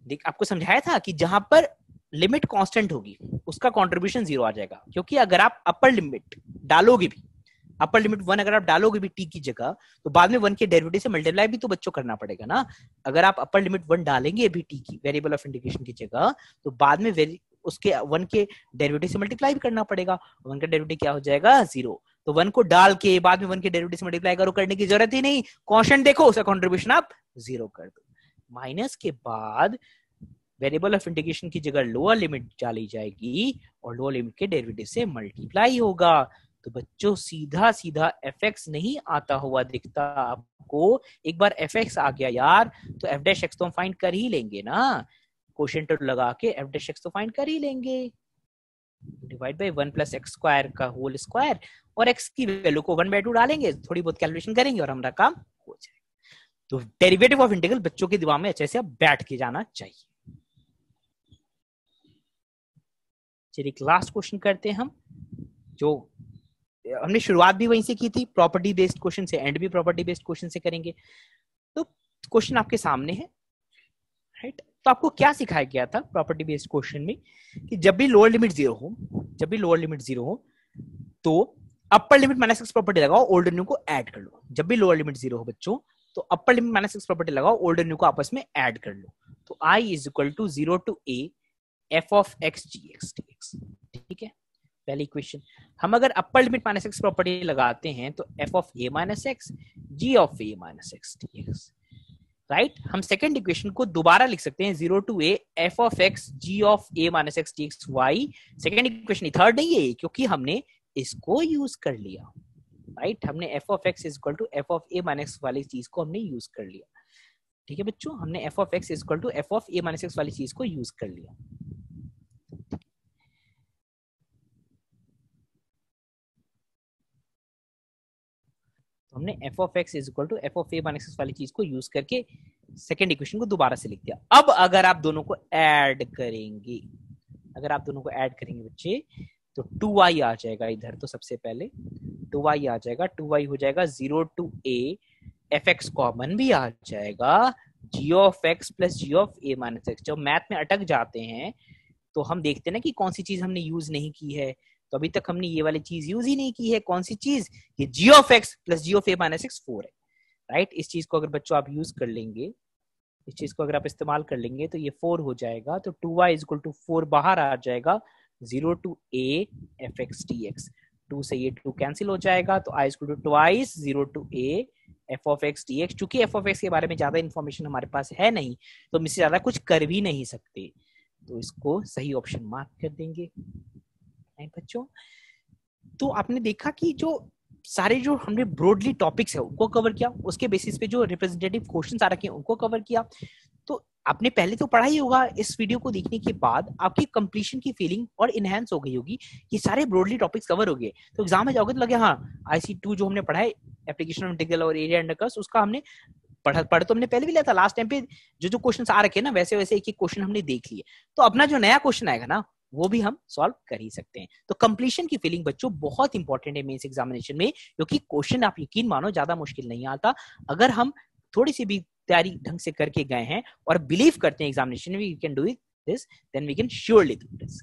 Speaker 1: देख आपको समझाया था कि जहां पर लिमिट कांस्टेंट होगी उसका कंट्रीब्यूशन जीरो आ जाएगा क्योंकि अगर आप अपर लिमिट डालोगे भी अपर लिमिट वन अगर आप डालोगे भी टी की जगह तो बाद में वन के डेरिवेटिव से मल्टीप्लाई भी तो बच्चों करना पड़ेगा ना अगर आप अपर लिमिट वन डालेंगे भी टी की वेरिएबल ऑफ इंडिकेशन की जगह तो बाद में उसके वन के डेरिवेटिव से मल्टीप्लाई भी करना पड़ेगा वन का डेरिवेटिव क्या हो जाएगा जीरो तो वन को डाल के बाद में वन के डेरिवेटिव से मल्टीप्लाई करो करने की जरूरत ही नहीं कॉन्स्टेंट देखो उसका कॉन्ट्रीब्यूशन आप जीरो कर दो माइनस के बाद वेरिएबल ऑफ इंटीग्रेशन की जगह लोअर लिमिट डाली जाएगी और लोअर लिमिट के डेरिवेटिव से मल्टीप्लाई होगा तो बच्चों सीधा सीधा एफ नहीं आता हुआ दिखता आपको एक बार एफ आ गया यार तो एफ डैश एक्स तो हम फाइंड कर ही लेंगे ना क्वेश्चन टू तो लगा के एफ डैश एक्स तो फाइंड कर ही लेंगे divide by one plus x square का होल स्क्वायर और एक्स की वैल्यू को वन बाई टू डालेंगे थोड़ी बहुत कैलकुलेशन करेंगे और हमारा काम हो जाएगा तो डेरिवेटिव ऑफ इंटीग्रल बच्चों के दिमाग में अच्छे से बैठ के जाना चाहिए चलिए लास्ट क्वेश्चन करते हैं हम जो हमने शुरुआत भी वहीं से की थी प्रॉपर्टी बेस्ड क्वेश्चन से एंड भी प्रॉपर्टी बेस्ड क्वेश्चन से करेंगे तो क्वेश्चन आपके सामने है राइट तो आपको क्या सिखाया गया था प्रॉपर्टी बेस्ड क्वेश्चन में कि जब भी लोअर लिमिट जीरो हो जब भी लोअर लिमिट जीरो हो तो upper limit minus x property लगाओ ओल्डर न्यू को ऐड कर लो जब भी लोअर लिमिट जीरो हो बच्चों तो upper limit minus x property लगाओ ओल्डर न्यू को आपस में ऐड कर लो तो I is equal to zero to A F of x g x D x ठीक है पहली इक्वेशन हम अगर upper limit minus x property लगाते हैं तो f of a minus x g of a minus x D x right हम second equation को दोबारा लिख सकते हैं zero to A F of x g of a minus x D x y second equation third नहीं है क्योंकि हमने इसको यूज कर लिया राइट right? हमने f of x is equal to F of a minus वाली चीज को हमने यूज कर लिया ठीक है बच्चों हमने f of x is equal to F of a minus x वाली चीज को यूज कर लिया हमने f of x is equal to F of a one x वाली चीज को यूज करके सेकेंड इक्वेशन को दोबारा से लिख दिया अब अगर आप दोनों को एड करेंगे अगर आप दोनों को एड करेंगे बच्चे तो टू वाई आ जाएगा इधर तो सबसे पहले टू वाई आ जाएगा टू वाई हो जाएगा zero to A F x common भी आ जाएगा g of x plus g of a minus x जब मैथ में अटक जाते हैं तो हम देखते हैं ना कि कौन सी चीज हमने यूज नहीं की है तो अभी तक हमने ये वाली चीज यूज ही नहीं की है कौन सी चीज ये g of x plus g of a minus x for है राइट इस चीज को अगर बच्चों आप यूज कर लेंगे इस चीज को अगर आप इस्तेमाल कर लेंगे तो ये फोर हो जाएगा तो two Y is two four बाहर आ जाएगा zero to A F x T x two से ये टू कैंसिल हो जाएगा तो I is equal to twice zero to A F of x D x चूंकि एफ ऑफ एक्स के बारे में ज्यादा इन्फॉर्मेशन हमारे पास है नहीं तो हम इससे ज्यादा कुछ कर भी नहीं सकते तो इसको सही ऑप्शन मार्क कर देंगे है बच्चों तो आपने देखा कि जो सारे जो हमने ब्रॉडली टॉपिक्स है उनको कवर किया उसके बेसिस पे जो रिप्रेजेंटेटिव क्वेश्चन आ रखे उनको कवर किया तो आपने पहले तो पढ़ा ही होगा इस वीडियो को देखने के बाद आपकी कंप्लीशन की फीलिंग और इनहेंस हो गई होगी ये सारे ब्रॉडली टॉपिक्स कवर हो गए तो एग्जाम में जाओगे तो लगे हाँ आईसी टू जो हमने पढ़ा है एप्लीकेशन ऑफ इंटीग्रल और एरिया अंडर कर्स उसका हमने पढ़ पढ़ तो हमने पहले भी लिया था लास्ट टाइम पे जो जो क्वेश्चन आ रखे ना वैसे वैसे एक एक क्वेश्चन हमने देख लिए तो अपना जो नया क्वेश्चन आएगा ना वो भी हम सॉल्व कर ही सकते हैं तो कंप्लीशन की फीलिंग बच्चों बहुत इंपॉर्टेंट है मेन्स एग्जामिनेशन में क्योंकि क्वेश्चन आप यकीन मानो ज्यादा मुश्किल नहीं आता अगर हम थोड़ी सी भी तैयारी ढंग से करके गए हैं और बिलीव करते हैं एग्जामिनेशन में you can do it this then we can surely do this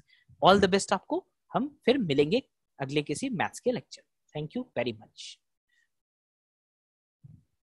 Speaker 1: all the best आपको हम फिर मिलेंगे अगले किसी मैथ्स के lecture thank you very much